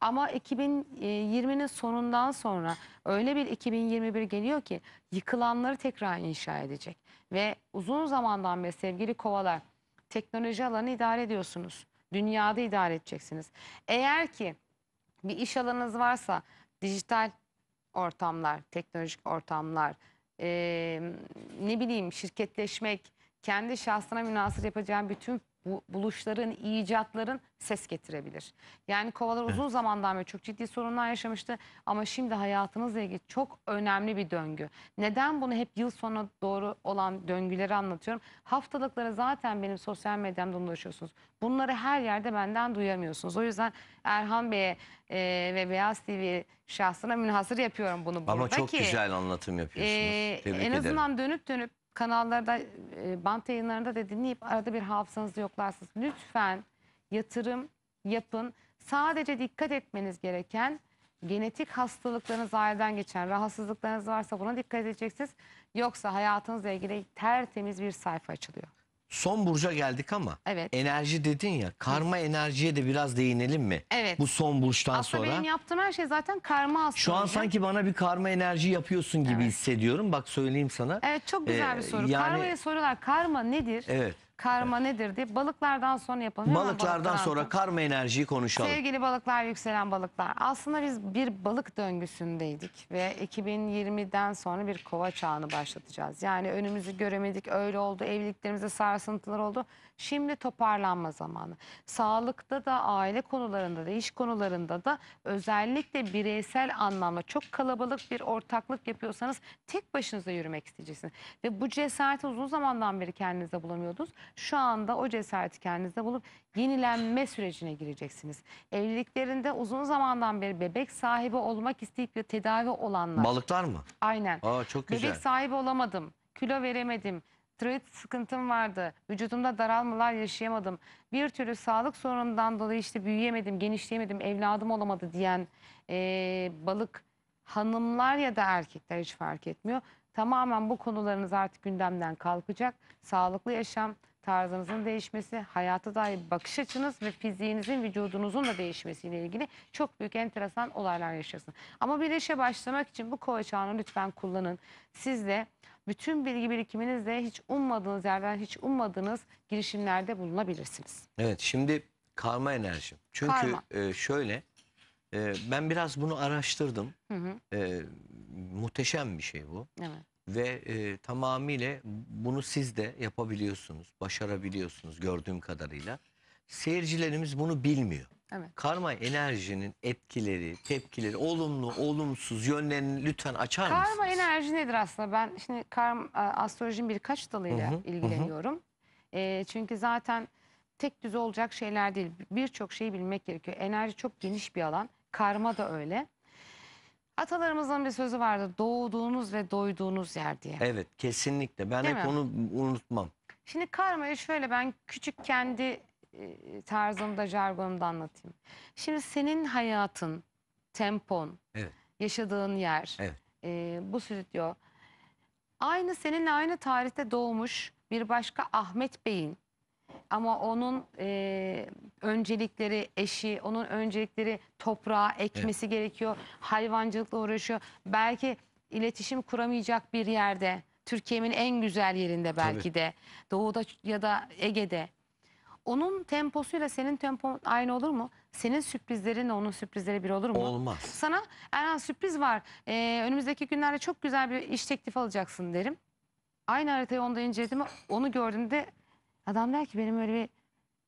Ama 2020'nin sonundan sonra öyle bir 2021 geliyor ki yıkılanları tekrar inşa edecek. Ve uzun zamandan beri sevgili kovalar teknoloji alanı idare ediyorsunuz. Dünyada idare edeceksiniz. Eğer ki bir iş alanınız varsa dijital ortamlar, teknolojik ortamlar, e, ne bileyim şirketleşmek, kendi şahsına münasır yapacağın bütün bu buluşların, icatların ses getirebilir. Yani kovalar evet. uzun zamandan beri çok ciddi sorunlar yaşamıştı ama şimdi hayatınızla ilgili çok önemli bir döngü. Neden bunu hep yıl sonuna doğru olan döngüleri anlatıyorum? Haftalıkları zaten benim sosyal medyamda ulaşıyorsunuz. Bunları her yerde benden duyamıyorsunuz. O yüzden Erhan Bey'e e, ve Beyaz TV şahsına münhasır yapıyorum bunu Ama burada Ama çok ki, güzel anlatım yapıyorsunuz. E, en azından ederim. dönüp dönüp kanallarda, e, bant yayınlarında da dinleyip arada bir hafızanızı yoklarsınız. Lütfen yatırım yapın. Sadece dikkat etmeniz gereken genetik hastalıklarınız aileden geçen rahatsızlıklarınız varsa buna dikkat edeceksiniz. Yoksa hayatınızla ilgili tertemiz bir sayfa açılıyor. Son burca geldik ama Evet. enerji dedin ya karma enerjiye de biraz değinelim mi? Evet. Bu son burçtan Aslında sonra. benim yaptığım her şey zaten karma aslında. Şu an sanki bana bir karma enerji yapıyorsun gibi hissediyorum. Bak söyleyeyim sana. Evet çok güzel Ee, bir soru. yani- Karmaya sorular karma nedir? Evet. Karma nedir diye balıklardan sonra yapalım. Balıklardan sonra karma enerjiyi konuşalım. Sevgili balıklar, yükselen balıklar. Aslında biz bir balık döngüsündeydik ve 2020'den sonra bir kova çağını başlatacağız. Yani önümüzü göremedik, öyle oldu, evliliklerimizde sarsıntılar oldu. Şimdi toparlanma zamanı. Sağlıkta da, aile konularında da, iş konularında da özellikle bireysel anlamda çok kalabalık bir ortaklık yapıyorsanız tek başınıza yürümek isteyeceksiniz. Ve bu cesareti uzun zamandan beri kendinize bulamıyordunuz. Şu anda o cesareti kendinize bulup yenilenme sürecine gireceksiniz. Evliliklerinde uzun zamandan beri bebek sahibi olmak isteyip de tedavi olanlar. Balıklar mı? Aynen. Aa, çok güzel. Bebek sahibi olamadım, kilo veremedim, tiroid sıkıntım vardı. Vücudumda daralmalar yaşayamadım. Bir türlü sağlık sorunundan dolayı işte büyüyemedim, genişleyemedim, evladım olamadı diyen e, balık hanımlar ya da erkekler hiç fark etmiyor. Tamamen bu konularınız artık gündemden kalkacak. Sağlıklı yaşam, tarzınızın değişmesi, hayata dair bakış açınız ve fiziğinizin, vücudunuzun da değişmesiyle ilgili çok büyük enteresan olaylar yaşarsın. Ama bir işe başlamak için bu kova çağını lütfen kullanın. Siz de bütün bilgi birikiminizle hiç ummadığınız yerden hiç ummadığınız girişimlerde bulunabilirsiniz. Evet şimdi karma enerji. Çünkü karma. E, şöyle e, ben biraz bunu araştırdım. Hı hı. E, muhteşem bir şey bu. Evet. Ve e, tamamıyla bunu siz de yapabiliyorsunuz, başarabiliyorsunuz gördüğüm kadarıyla. Seyircilerimiz bunu bilmiyor. Evet. Karma enerjinin etkileri, tepkileri, olumlu, olumsuz yönlerini lütfen açar karma mısınız? Karma enerji nedir aslında? Ben şimdi karma, e, astrolojinin birkaç dalıyla hı hı, ilgileniyorum. Hı. E, çünkü zaten tek düz olacak şeyler değil. Birçok şeyi bilmek gerekiyor. Enerji çok geniş bir alan. Karma da öyle. Atalarımızın bir sözü vardı. Doğduğunuz ve doyduğunuz yer diye. Evet kesinlikle. Ben Değil hep mi? onu unutmam. Şimdi karmayı şöyle ben küçük kendi e, tarzımda, jargonumda anlatayım. Şimdi senin hayatın, tempon, evet. yaşadığın yer, evet. e, bu stüdyo aynı seninle aynı tarihte doğmuş bir başka Ahmet Bey'in ama onun e, öncelikleri eşi, onun öncelikleri toprağa ekmesi evet. gerekiyor. Hayvancılıkla uğraşıyor. Belki iletişim kuramayacak bir yerde, Türkiye'nin en güzel yerinde belki Tabii. de, doğuda ya da Ege'de onun temposuyla senin tempon aynı olur mu? Senin sürprizlerinle onun sürprizleri bir olur mu? Olmaz. Sana Erhan sürpriz var. Ee, önümüzdeki günlerde çok güzel bir iş teklifi alacaksın derim. Aynı haritayı onda inceledim. Onu gördüğümde adam der ki benim öyle bir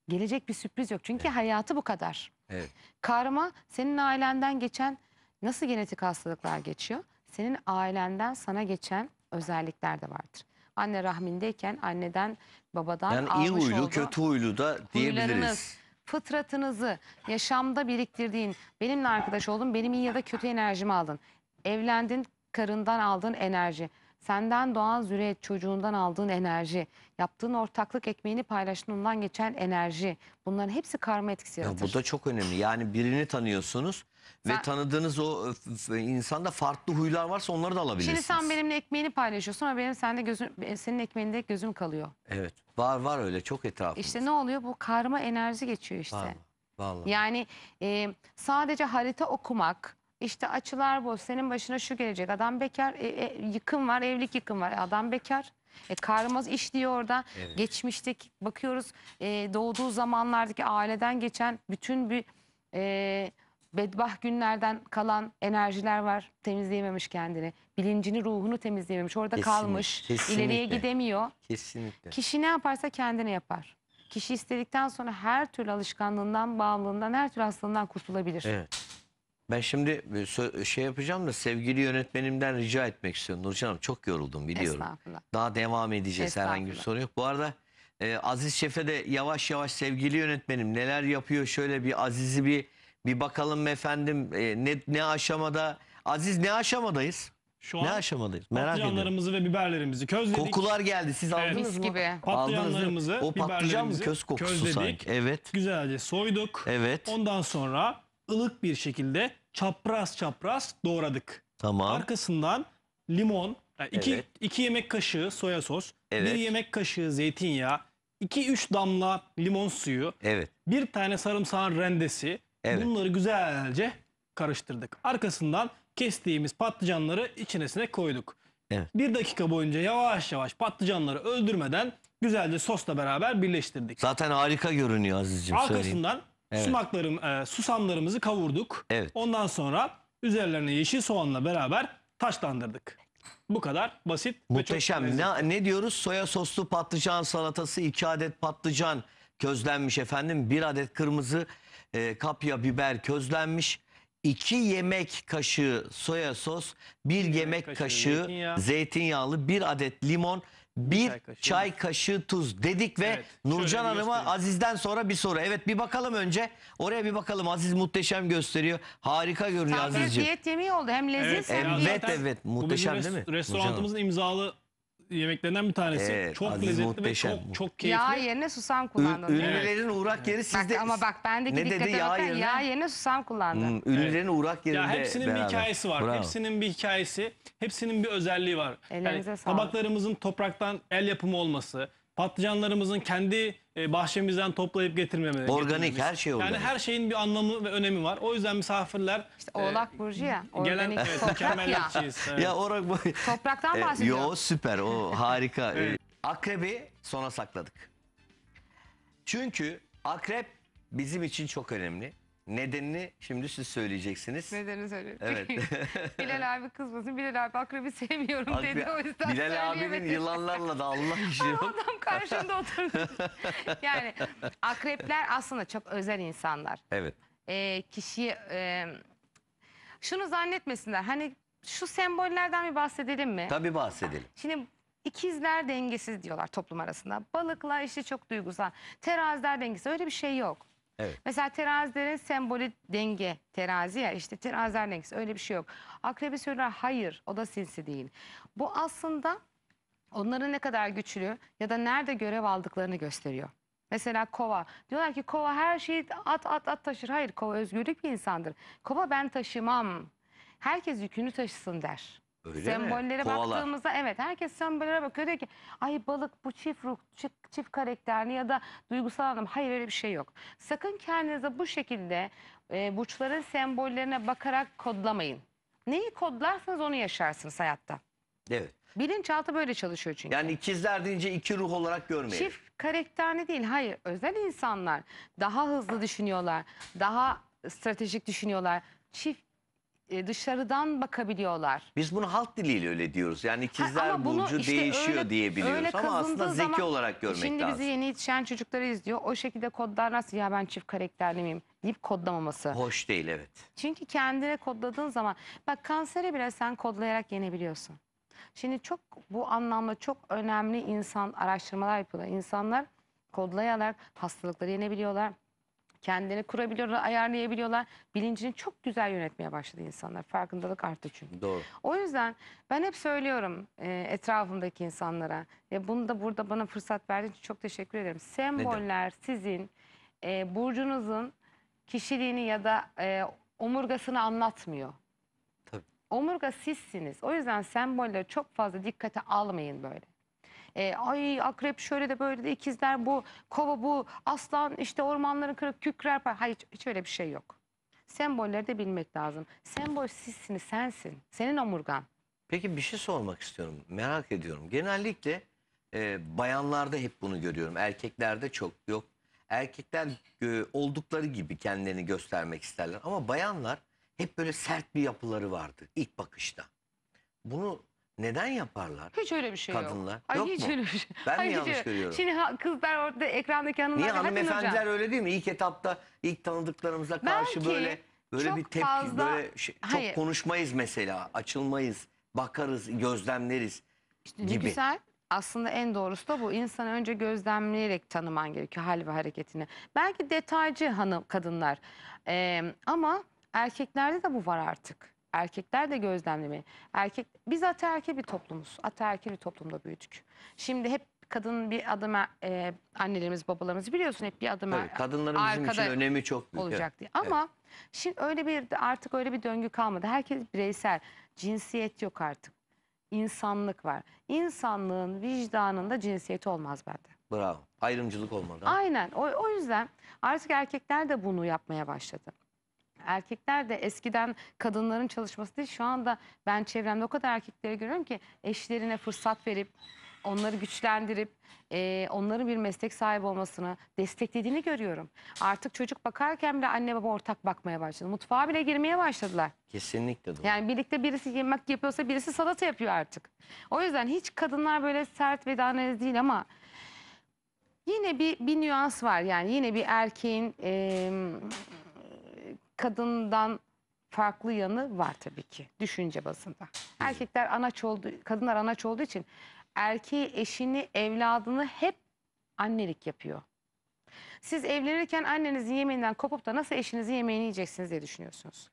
gelecek bir sürpriz yok. Çünkü evet. hayatı bu kadar. Evet. Karma senin ailenden geçen nasıl genetik hastalıklar geçiyor? Senin ailenden sana geçen özellikler de vardır anne rahmindeyken anneden babadan yani almış iyi huylu olduğu kötü huylu da diyebiliriz. Fıtratınızı, yaşamda biriktirdiğin, benimle arkadaş oldun, benim iyi ya da kötü enerjimi aldın. Evlendin, karından aldığın enerji, senden doğan züriyet çocuğundan aldığın enerji, yaptığın ortaklık ekmeğini ondan geçen enerji bunların hepsi karma etkisi yaratır. Ya bu da çok önemli. Yani birini tanıyorsunuz sen, ve tanıdığınız o e, insanda farklı huylar varsa onları da alabilirsiniz. Şimdi sen benimle ekmeğini paylaşıyorsun ama benim sende gözüm, senin ekmeğinde gözüm kalıyor. Evet var var öyle çok etrafımız. İşte ne oluyor bu karma enerji geçiyor işte. Vallahi, vallahi. Yani e, sadece harita okumak, işte açılar bu. Senin başına şu gelecek. Adam bekar. E, e, yıkım var, evlilik yıkım var. E, adam bekar. E, karmaz diyor orada. Evet. Geçmişteki bakıyoruz e, doğduğu zamanlardaki aileden geçen bütün bir e, bedbah günlerden kalan enerjiler var. Temizleyememiş kendini. Bilincini, ruhunu temizleyememiş. Orada Kesinlikle, kalmış. Kesinlikle. ileriye gidemiyor. Kesinlikle. Kişi ne yaparsa kendine yapar. Kişi istedikten sonra her türlü alışkanlığından, bağımlılığından, her türlü hastalığından kurtulabilir. Evet. Ben şimdi e, şey yapacağım da sevgili yönetmenimden rica etmek istiyorum. Nurcan Hanım çok yoruldum biliyorum. Daha devam edeceğiz herhangi bir sorun yok. Bu arada e, Aziz Şef'e de yavaş yavaş sevgili yönetmenim neler yapıyor şöyle bir Aziz'i bir bir bakalım efendim e, ne, ne aşamada Aziz ne aşamadayız? Şu an ne aşamadayız? Merak patlıcanlarımızı ediyorum. ve biberlerimizi közledik. Kokular geldi. Siz aldınız evet. mı? gibi. Patlıyanlarımızı, o patlıcan mı? Köz kokusu közledik. sanki. Evet. Güzelce soyduk. Evet. Ondan sonra ılık bir şekilde çapraz çapraz doğradık. Tamam. Arkasından limon, yani iki, Evet. iki yemek kaşığı soya sos, Evet. bir yemek kaşığı zeytinyağı, iki üç damla limon suyu, Evet. bir tane sarımsağın rendesi. Evet. Bunları güzelce karıştırdık. Arkasından kestiğimiz patlıcanları içerisine koyduk. Evet. Bir dakika boyunca yavaş yavaş patlıcanları öldürmeden güzelce sosla beraber birleştirdik. Zaten harika görünüyor Aziz'cim söyleyeyim. Arkasından Evet. Sumaklarım, e, susamlarımızı kavurduk. Evet. Ondan sonra üzerlerine yeşil soğanla beraber taşlandırdık. Bu kadar basit Muhteşem. ne, ne diyoruz? Soya soslu patlıcan salatası, 2 adet patlıcan közlenmiş efendim. 1 adet kırmızı e, kapya biber közlenmiş. 2 yemek kaşığı soya sos, 1 yemek, yemek kaşığı, kaşığı zeytinyağı. zeytinyağlı, 1 adet limon, bir çay kaşığı, çay kaşığı tuz dedik ve evet, Nurcan Hanım'a Aziz'den sonra bir soru. Evet bir bakalım önce. Oraya bir bakalım. Aziz muhteşem gösteriyor. Harika görünüyor Tam Aziz'ciğim. diyet yemeği oldu. Hem lezzet Evet, hem diyet. Evet evet muhteşem değil mi? Nurcan Restoranımızın imzalı yemeklerinden bir tanesi. Evet, çok Aziz lezzetli muhteşem. ve çok, çok keyifli. Yağ yerine susam kullandım. Ü- ünlülerin uğrak yeri sizde. Bak, ama bak bendeki ne dikkate dedi, yağ bakın yerine? yağ yerine susam kullandım. Hmm, ünlülerin evet. uğrak yerinde Ya hepsinin beraber. bir hikayesi var. Bravo. Hepsinin bir hikayesi, hepsinin bir özelliği var. Elinize yani, sağlık. Tabaklarımızın topraktan el yapımı olması, patlıcanlarımızın kendi e, bahçemizden toplayıp getirmemeli. Organik her şey organik. Yani her şeyin bir anlamı ve önemi var. O yüzden misafirler İşte Oğlak e, Burcu ya. gelen evet, toprak ya. Evet. Ya orak <laughs> Topraktan E, bahsediyor. Yo süper o harika. <laughs> E, Akrebi sona sakladık. Çünkü akrep bizim için çok önemli. Nedenini şimdi siz söyleyeceksiniz. Nedenini söylüyorum. Evet. <laughs> Bilal abi kızmasın. Bilal abi akrebi sevmiyorum Akre... dedi o yüzden. Bilal abinin yılanlarla da Allah <laughs> işi yok. Adam karşımda oturdu. <laughs> yani akrepler aslında çok özel insanlar. Evet. E, kişiye e, şunu zannetmesinler. Hani şu sembollerden bir bahsedelim mi? Tabii bahsedelim. Şimdi ikizler dengesiz diyorlar toplum arasında. Balıklar işte çok duygusal. Teraziler dengesiz. Öyle bir şey yok. Evet. Mesela terazilerin sembolü denge terazi ya işte teraziler dengesi öyle bir şey yok. Akrebi söyler hayır o da sinsi değil. Bu aslında onların ne kadar güçlü ya da nerede görev aldıklarını gösteriyor. Mesela kova. Diyorlar ki kova her şeyi at at at taşır. Hayır kova özgürlük bir insandır. Kova ben taşımam. Herkes yükünü taşısın der. Öyle sembollere mi? baktığımızda evet herkes sembollere bakıyor diyor ki ay balık bu çift ruh çift, çift karakterli ya da duygusal anlam hayır öyle bir şey yok. Sakın kendinize bu şekilde e, burçların sembollerine bakarak kodlamayın. Neyi kodlarsanız onu yaşarsınız hayatta. Evet. Bilinçaltı böyle çalışıyor çünkü. Yani ikizler deyince iki ruh olarak görmeyelim. Çift karakterli değil hayır özel insanlar daha hızlı düşünüyorlar daha stratejik düşünüyorlar çift e, dışarıdan bakabiliyorlar. Biz bunu halk diliyle öyle diyoruz. Yani ikizler Ha, burcu işte değişiyor öyle- diye öyle ama aslında zeki zaman- olarak görmek Şimdi lazım. bizi yeni yetişen çocukları izliyor. O şekilde kodlar nasıl ya ben çift karakterli miyim deyip kodlamaması. Hoş değil evet. Çünkü kendine kodladığın zaman bak kanseri bile sen kodlayarak yenebiliyorsun. Şimdi çok bu anlamda çok önemli insan araştırmalar yapıyorlar. İnsanlar kodlayarak hastalıkları yenebiliyorlar. Kendini kurabiliyorlar, ayarlayabiliyorlar. Bilincini çok güzel yönetmeye başladı insanlar. Farkındalık arttı çünkü. Doğru. O yüzden ben hep söylüyorum e, etrafımdaki insanlara. Ya bunu da burada bana fırsat verdiğin için çok teşekkür ederim. Semboller sizin e, burcunuzun kişiliğini ya da e, omurgasını anlatmıyor. Tabii. Omurga sizsiniz. O yüzden sembolleri çok fazla dikkate almayın böyle. E, ay akrep şöyle de böyle de ikizler bu, kova bu, aslan işte ormanların kırık kükrer. Hayır hiç, hiç öyle bir şey yok. Sembolleri de bilmek lazım. Sembol sizsiniz, sensin. Senin omurgan. Peki bir şey sormak istiyorum. Merak ediyorum. Genellikle e, bayanlarda hep bunu görüyorum. Erkeklerde çok yok. Erkekler e, oldukları gibi kendilerini göstermek isterler. Ama bayanlar hep böyle sert bir yapıları vardı ilk bakışta. Bunu neden yaparlar? Hiç öyle bir şey yok. Kadınlar. Ay yok hiç mu? öyle bir şey. Ben Ay, mi hiç yanlış görüyorum? Şimdi kızlar orada ekrandaki hanımlar. Niye hanımefendiler öyle değil mi? İlk etapta ilk tanıdıklarımıza karşı Belki böyle böyle bir tepki fazla- böyle şey, çok Hayır. konuşmayız mesela. Açılmayız, bakarız, gözlemleriz. gibi. gibi. Güzel. Aslında en doğrusu da bu. İnsanı önce gözlemleyerek tanıman gerekiyor hal ve hareketini. Belki detaycı hanım kadınlar. Ee, ama erkeklerde de bu var artık erkekler de gözlemleme. Erkek biz ataerkil bir toplumuz. Ataerkil bir toplumda büyüdük. Şimdi hep kadın bir adıma e, annelerimiz babalarımız biliyorsun hep bir adım Tabii, kadınların bizim için önemi çok büyük olacak diye. Evet. Ama şimdi öyle bir artık öyle bir döngü kalmadı. Herkes bireysel. Cinsiyet yok artık. İnsanlık var. İnsanlığın vicdanında cinsiyet olmaz bende. Bravo. Ayrımcılık olmadan. Aynen. O, o yüzden artık erkekler de bunu yapmaya başladı erkekler de eskiden kadınların çalışması değil şu anda ben çevremde o kadar erkekleri görüyorum ki eşlerine fırsat verip onları güçlendirip e, onların bir meslek sahibi olmasını desteklediğini görüyorum. Artık çocuk bakarken bile anne baba ortak bakmaya başladı. Mutfağa bile girmeye başladılar. Kesinlikle doğru. Yani birlikte birisi yemek yapıyorsa birisi salata yapıyor artık. O yüzden hiç kadınlar böyle sert ve daneniz değil ama yine bir, bir nüans var. Yani yine bir erkeğin... E, kadından farklı yanı var tabii ki düşünce bazında. Erkekler anaç oldu, kadınlar anaç olduğu için erkeği, eşini, evladını hep annelik yapıyor. Siz evlenirken annenizin yemeğinden kopup da nasıl eşinizin yemeğini yiyeceksiniz diye düşünüyorsunuz.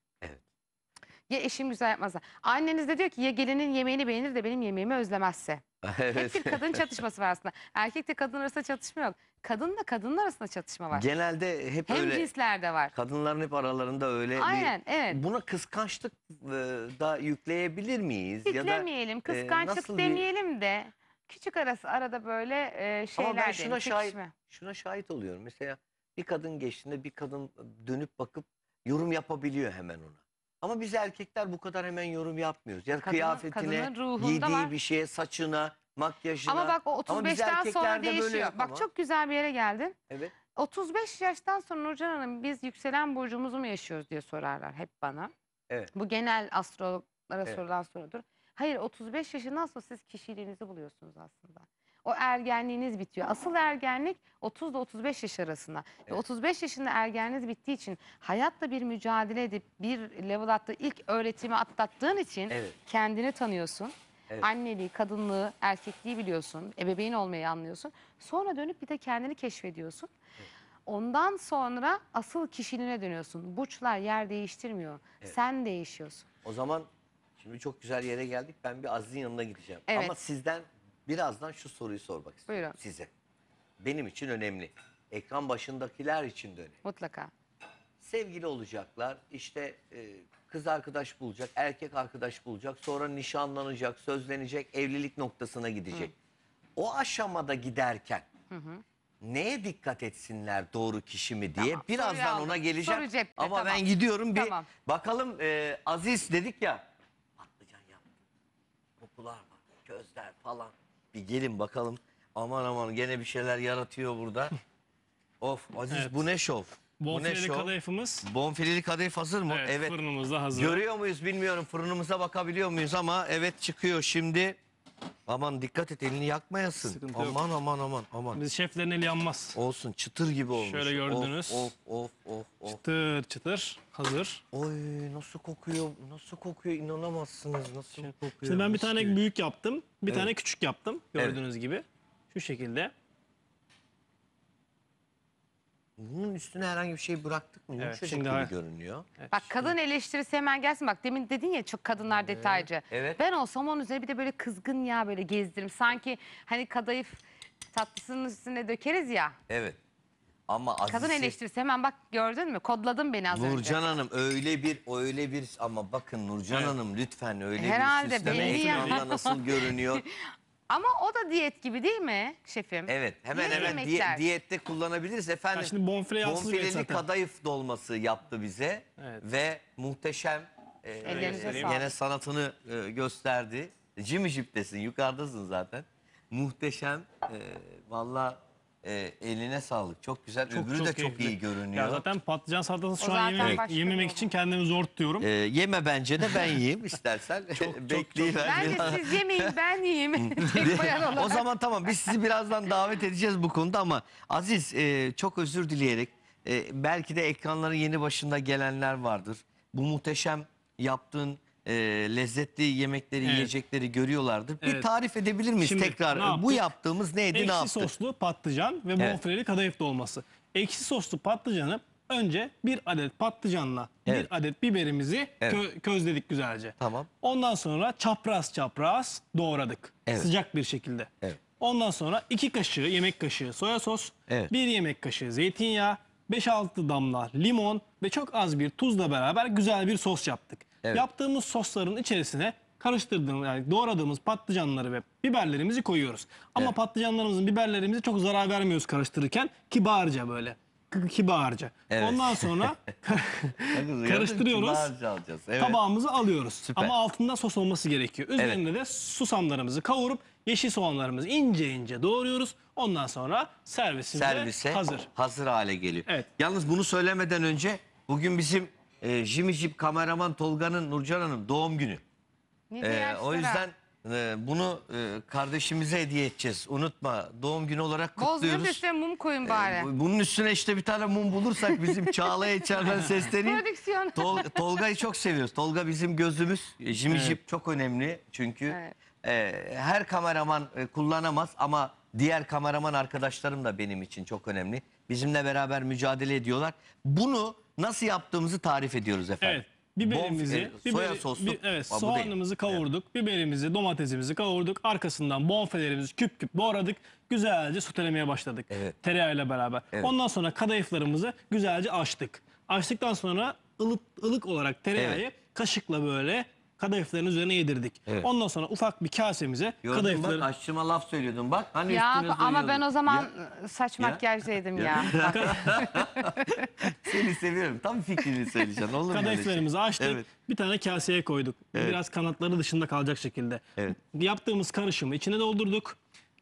Ya eşim güzel yapmazsa. Anneniz de diyor ki ya gelinin yemeğini beğenir de benim yemeğimi özlemezse. <laughs> Evet. Hep bir kadın çatışması var aslında. Erkek de kadın arasında çatışma yok. Kadınla kadınlar arasında çatışma var. Genelde hep Hem öyle. cinslerde var. Kadınların hep aralarında öyle Aynen, bir... evet. Buna kıskançlık e, da yükleyebilir miyiz? Yüklemeyelim, e, kıskançlık nasıl bir- demeyelim de küçük arası arada böyle e, şeyler Ama ben şuna şahit, şuna şahit oluyorum. Mesela bir kadın geçtiğinde bir kadın dönüp bakıp yorum yapabiliyor hemen ona. Ama biz erkekler bu kadar hemen yorum yapmıyoruz. Yani Kadının- kıyafetine, kadının giydiği var. bir şeye, saçına, makyajına. Ama bak o Ama 35'ten sonra erkeklerde böyle Bak çok güzel bir yere geldin. Evet. 35 yaştan sonra Nurcan Hanım biz yükselen burcumuzu mu yaşıyoruz diye sorarlar hep bana. Evet. Bu genel astrologlara Evet. sorulan sorudur. Hayır 35 yaşından sonra siz kişiliğinizi buluyorsunuz aslında o ergenliğiniz bitiyor. Asıl ergenlik 30 ile 35 yaş arasında. Evet. 35 yaşında ergenliğiniz bittiği için hayatta bir mücadele edip bir level attığı ilk öğretimi atlattığın için evet. kendini tanıyorsun. Evet. Anneliği, kadınlığı, erkekliği biliyorsun. Ebeveyn olmayı anlıyorsun. Sonra dönüp bir de kendini keşfediyorsun. Evet. Ondan sonra asıl kişiliğine dönüyorsun. Burçlar yer değiştirmiyor. Evet. Sen değişiyorsun. O zaman şimdi çok güzel yere geldik. Ben bir Aziz'in yanına gideceğim. Evet. Ama sizden Birazdan şu soruyu sormak istiyorum Buyurun. size. Benim için önemli. Ekran başındakiler için de önemli. Mutlaka. Sevgili olacaklar, işte e, kız arkadaş bulacak, erkek arkadaş bulacak, sonra nişanlanacak, sözlenecek, evlilik noktasına gidecek. Hı. O aşamada giderken hı hı. neye dikkat etsinler doğru kişi mi diye tamam, birazdan ona geleceğim. Soru cepte, Ama tamam. ben gidiyorum bir tamam. bakalım e, Aziz dedik ya patlıcan yaptı, kokular var, közler falan bir gelin bakalım. Aman aman gene bir şeyler yaratıyor burada. <laughs> of Aziz evet. bu ne şov? Bonfileli kadayıfımız. Bonfileli kadayıf hazır mı? Evet, evet. fırınımızda hazır. Görüyor muyuz bilmiyorum fırınımıza bakabiliyor muyuz ama evet çıkıyor şimdi. Aman dikkat et elini yakmayasın. Sıkıntı yok. aman aman aman aman. Biz şeflerin eli yanmaz. Olsun çıtır gibi olmuş. Şöyle gördünüz. Of of of of. Çıtır çıtır hazır. Oy nasıl kokuyor nasıl kokuyor inanamazsınız nasıl şey kokuyor. Şimdi ben bir tane büyük yaptım bir Evet. tane küçük yaptım gördüğünüz gibi. Şu şekilde. Bunun üstüne herhangi bir şey bıraktık mı? Evet, Yumuşacık gibi hayır. görünüyor. Evet, Bak kadın eleştirisi hemen gelsin. Bak demin dedin ya çok kadınlar detaycı. evet. Ben olsam onun üzerine bir de böyle kızgın ya böyle gezdiririm. Sanki hani kadayıf tatlısının üstüne dökeriz ya. Evet. Ama Aziz Kadın eleştirisi hemen bak gördün mü? Kodladın beni az önce. Nurcan Hanım öyle bir öyle bir ama bakın Nurcan Hanım lütfen öyle Herhalde bir süsleme belli ya. ekranda nasıl görünüyor. <laughs> Ama o da diyet gibi değil mi şefim? Evet hemen Yeni hemen diye- diyette kullanabiliriz efendim. şimdi bonfile yağsız Bonfileli kadayıf dolması yaptı bize Evet. ve muhteşem e, e, yine sanatını e, gösterdi. Jimmy Jeep'tesin yukarıdasın zaten. Muhteşem e, valla e, eline sağlık. Çok güzel. Çok, Öbürü çok de keyifli. çok iyi görünüyor. Ya zaten patlıcan salatası O şu an yememek, yememek için kendimi zor tutuyorum. E, yeme bence de ben yiyeyim istersen. <laughs> çok, Bekleyiver Ben de siz yemeyin ben yiyeyim. <laughs> <laughs> Tek bayan O zaman tamam biz sizi birazdan davet edeceğiz bu konuda ama Aziz e, çok özür dileyerek e, belki de ekranların yeni başında gelenler vardır. Bu muhteşem yaptığın e, lezzetli yemekleri, Evet. yiyecekleri görüyorlardır. Bir tarif edebilir miyiz Şimdi tekrar? Bu yaptığımız neydi, ne Ekşi soslu patlıcan ve Evet. bonfileli kadayıf dolması. Ekşi soslu patlıcanı önce bir adet patlıcanla Evet. bir adet biberimizi Evet. kö- közledik güzelce. Tamam. Ondan sonra çapraz çapraz doğradık. Evet. Sıcak bir şekilde. Evet. Ondan sonra iki kaşığı yemek kaşığı soya sos, Evet. 1 yemek kaşığı zeytinyağı, 5-6 damla limon ve çok az bir tuzla beraber güzel bir sos yaptık. Evet. Yaptığımız sosların içerisine karıştırdığımız yani doğradığımız patlıcanları ve biberlerimizi koyuyoruz. Ama evet. patlıcanlarımızın biberlerimizi çok zarar vermiyoruz karıştırırken kibarca böyle kibarca. Evet. Ondan sonra <laughs> <laughs> karıştırıyoruz. Evet. Tabağımızı alıyoruz. Süper. Ama altında sos olması gerekiyor. Üzerinde evet. de susamlarımızı kavurup yeşil soğanlarımızı ince ince doğruyoruz. Ondan sonra servisinde Servise hazır. hazır hale geliyor. Evet. Yalnız bunu söylemeden önce bugün bizim e, Jimmy Jeep kameraman Tolga'nın Nurcan Hanım doğum günü. Ee, o yüzden e, bunu e, kardeşimize hediye edeceğiz. Unutma doğum günü olarak Bozduğun kutluyoruz. üstüne mum ee, koyun bari. Bu- Bunun üstüne işte bir tane mum bulursak bizim <laughs> Çağla'ya içeriden sesleneyim. Prodüksiyon. Tol- Tolga'yı çok seviyoruz. Tolga bizim gözümüz. E, Jimmy Jeep çok önemli çünkü Evet. E, her kameraman e, kullanamaz ama diğer kameraman arkadaşlarım da benim için çok önemli. Bizimle beraber mücadele ediyorlar. Bunu nasıl yaptığımızı tarif ediyoruz efendim. Evet. Biberimizi, Bonf- e, soya biberi- soslu. bi- evet, Aa, soğanımızı kavurduk, biberimizi, domatesimizi kavurduk. Arkasından bonfilerimizi küp küp doğradık. Güzelce sotelemeye başladık. Evet. Tereyağıyla beraber. Evet. Ondan sonra kadayıflarımızı güzelce açtık. Açtıktan sonra ılık, ılık olarak tereyağı Evet. kaşıkla böyle kadayıfların üzerine yedirdik. Evet. Ondan sonra ufak bir kasemize Gördün kadayıfları... bak aşçıma laf söylüyordun bak. Hani Ya üstüne ama ben o zaman saç makyajlıydım ya. <laughs> Seni seviyorum. Tam fikrini söyleyeceğim. Olur şey? Kadayıflarımızı açtık. Evet. Bir tane kaseye koyduk. Biraz kanatları dışında kalacak şekilde. Evet. Yaptığımız karışımı içine doldurduk.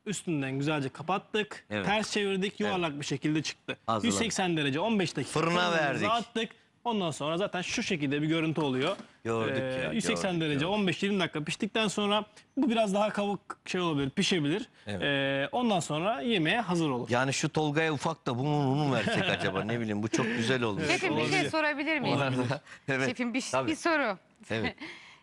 Üstünden güzelce kapattık. Evet. Ters çevirdik. Yuvarlak bir şekilde çıktı. Hazırladık. 180 derece 15 dakika. Fırına verdik. attık. Ondan sonra zaten şu şekilde bir görüntü oluyor. Gördük Ee, ya, 180 gördük, derece 15-20 dakika piştikten sonra bu biraz daha kavuk şey olabilir, pişebilir. Evet. Ee, ondan sonra yemeğe hazır olur. Yani şu Tolga'ya ufak da bunun unu versek acaba ne bileyim bu çok güzel olmuş. Şefim bir şey sorabilir miyim? Şefim bir, bir soru. Evet.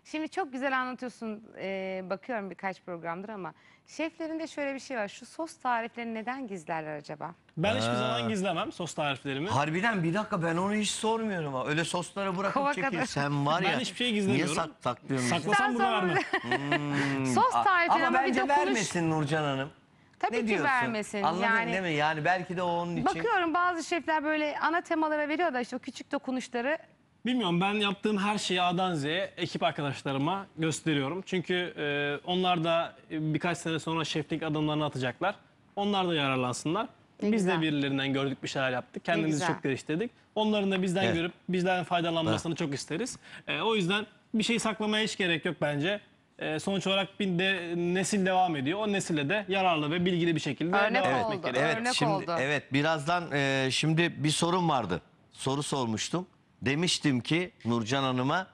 Şimdi çok güzel anlatıyorsun e, bakıyorum birkaç programdır ama şeflerin de şöyle bir şey var. Şu sos tariflerini neden gizlerler acaba? Ben hiçbir zaman gizlemem sos tariflerimi. Harbiden bir dakika ben onu hiç sormuyorum ha. Öyle soslara bırakıp çekiyor. Sen var ya. Ben hiçbir şey niye gizlemiyorum. sak saklıyorsun? Saklasam bunu vermem. <laughs> Hmm. Sos A- tarifleri ama, bir bence dokunuş. vermesin Nurcan Hanım. Tabii ne ki diyorsun? vermesin. Anladın yani, değil mi? Yani belki de onun için. Bakıyorum bazı şefler böyle ana temalara veriyor da işte o küçük dokunuşları Bilmiyorum ben yaptığım her şeyi A'dan Z'ye ekip arkadaşlarıma gösteriyorum. Çünkü e, onlar da e, birkaç sene sonra şeflik adımlarını atacaklar. Onlar da yararlansınlar. Ne Biz güzel. de birilerinden gördük bir şeyler yaptık. Kendimizi çok geliştirdik. Onların da bizden Evet. görüp bizden faydalanmasını çok isteriz. E, o yüzden bir şey saklamaya hiç gerek yok bence. E, sonuç olarak bir de nesil devam ediyor. O nesile de yararlı ve bilgili bir şekilde Örnek devam etmek gerekiyor. Evet, Örnek şimdi, oldu. Evet birazdan e, şimdi bir sorum vardı. Soru sormuştum demiştim ki Nurcan Hanım'a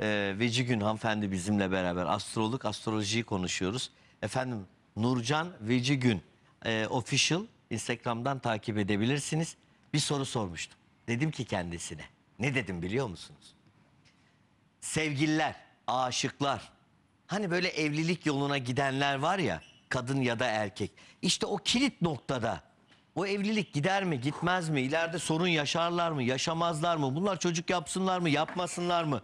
e, Veci Gün hanımefendi bizimle beraber astrolog, astrolojiyi konuşuyoruz. Efendim Nurcan Veci Gün e, official Instagram'dan takip edebilirsiniz. Bir soru sormuştum. Dedim ki kendisine. Ne dedim biliyor musunuz? Sevgililer, aşıklar. Hani böyle evlilik yoluna gidenler var ya kadın ya da erkek. İşte o kilit noktada o evlilik gider mi gitmez mi? İleride sorun yaşarlar mı yaşamazlar mı? Bunlar çocuk yapsınlar mı yapmasınlar mı?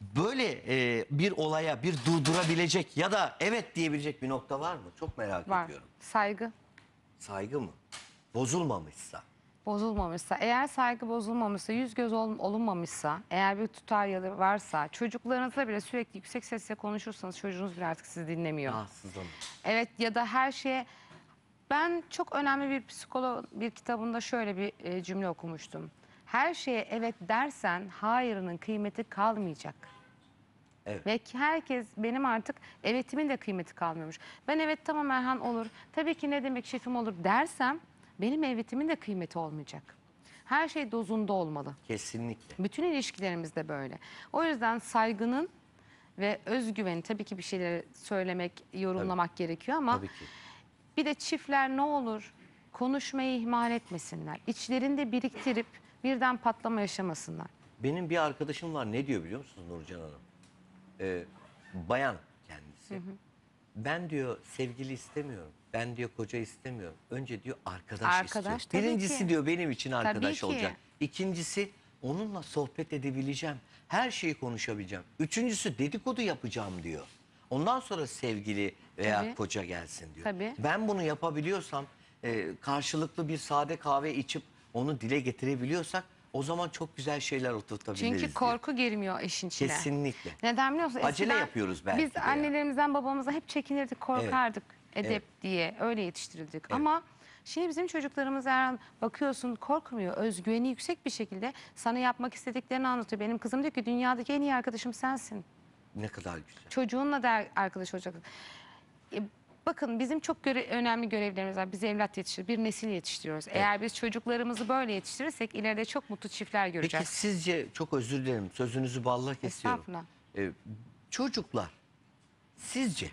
Böyle e, bir olaya bir durdurabilecek ya da evet diyebilecek bir nokta var mı? Çok merak Var. ediyorum. Saygı Saygı mı? Bozulmamışsa. bozulmamışsa, eğer saygı bozulmamışsa, yüz göz ol- olunmamışsa, eğer bir tutar yalı varsa, çocuklarınızla bile sürekli yüksek sesle konuşursanız çocuğunuz bile artık sizi dinlemiyor. Rahatsızlanır. Evet ya da her şeye ben çok önemli bir psikolog bir kitabında şöyle bir e, cümle okumuştum. Her şeye evet dersen hayırının kıymeti kalmayacak. Evet. Ve herkes benim artık evetimin de kıymeti kalmıyormuş. Ben evet tamam Erhan olur. Tabii ki ne demek şefim olur dersem benim evetimin de kıymeti olmayacak. Her şey dozunda olmalı. Kesinlikle. Bütün ilişkilerimiz de böyle. O yüzden saygının ve özgüveni tabii ki bir şeyleri söylemek, yorumlamak gerekiyor ama Tabii ki. Bir de çiftler ne olur konuşmayı ihmal etmesinler. İçlerinde biriktirip birden patlama yaşamasınlar. Benim bir arkadaşım var ne diyor biliyor musunuz Nurcan Hanım? Ee, bayan kendisi. Hı hı. Ben diyor sevgili istemiyorum. Ben diyor koca istemiyorum. Önce diyor arkadaş, arkadaş istiyorum. Birincisi ki. diyor benim için arkadaş olacak. İkincisi onunla sohbet edebileceğim. Her şeyi konuşabileceğim. Üçüncüsü dedikodu yapacağım diyor. Ondan sonra sevgili veya Tabii. koca gelsin diyor. Tabii. Ben bunu yapabiliyorsam e, karşılıklı bir sade kahve içip onu dile getirebiliyorsak o zaman çok güzel şeyler oturtabiliriz. Çünkü korku girmiyor işin içine. Kesinlikle. Neden biliyor musun? Acele yapıyoruz belki. Biz de annelerimizden babamıza hep çekinirdik, korkardık evet. edep evet. diye öyle yetiştirildik. Evet. Ama şimdi bizim çocuklarımız eğer bakıyorsun korkmuyor, özgüveni yüksek bir şekilde sana yapmak istediklerini anlatıyor. Benim kızım diyor ki dünyadaki en iyi arkadaşım sensin. Ne kadar güzel. Çocuğunla da arkadaş olacak. E, bakın bizim çok göre önemli görevlerimiz var. Biz evlat yetiştiriyoruz, bir nesil yetiştiriyoruz. Evet. Eğer biz çocuklarımızı böyle yetiştirirsek ileride çok mutlu çiftler göreceğiz. Peki sizce, çok özür dilerim sözünüzü balla kesiyorum. Estağfurullah. Ee, çocuklar sizce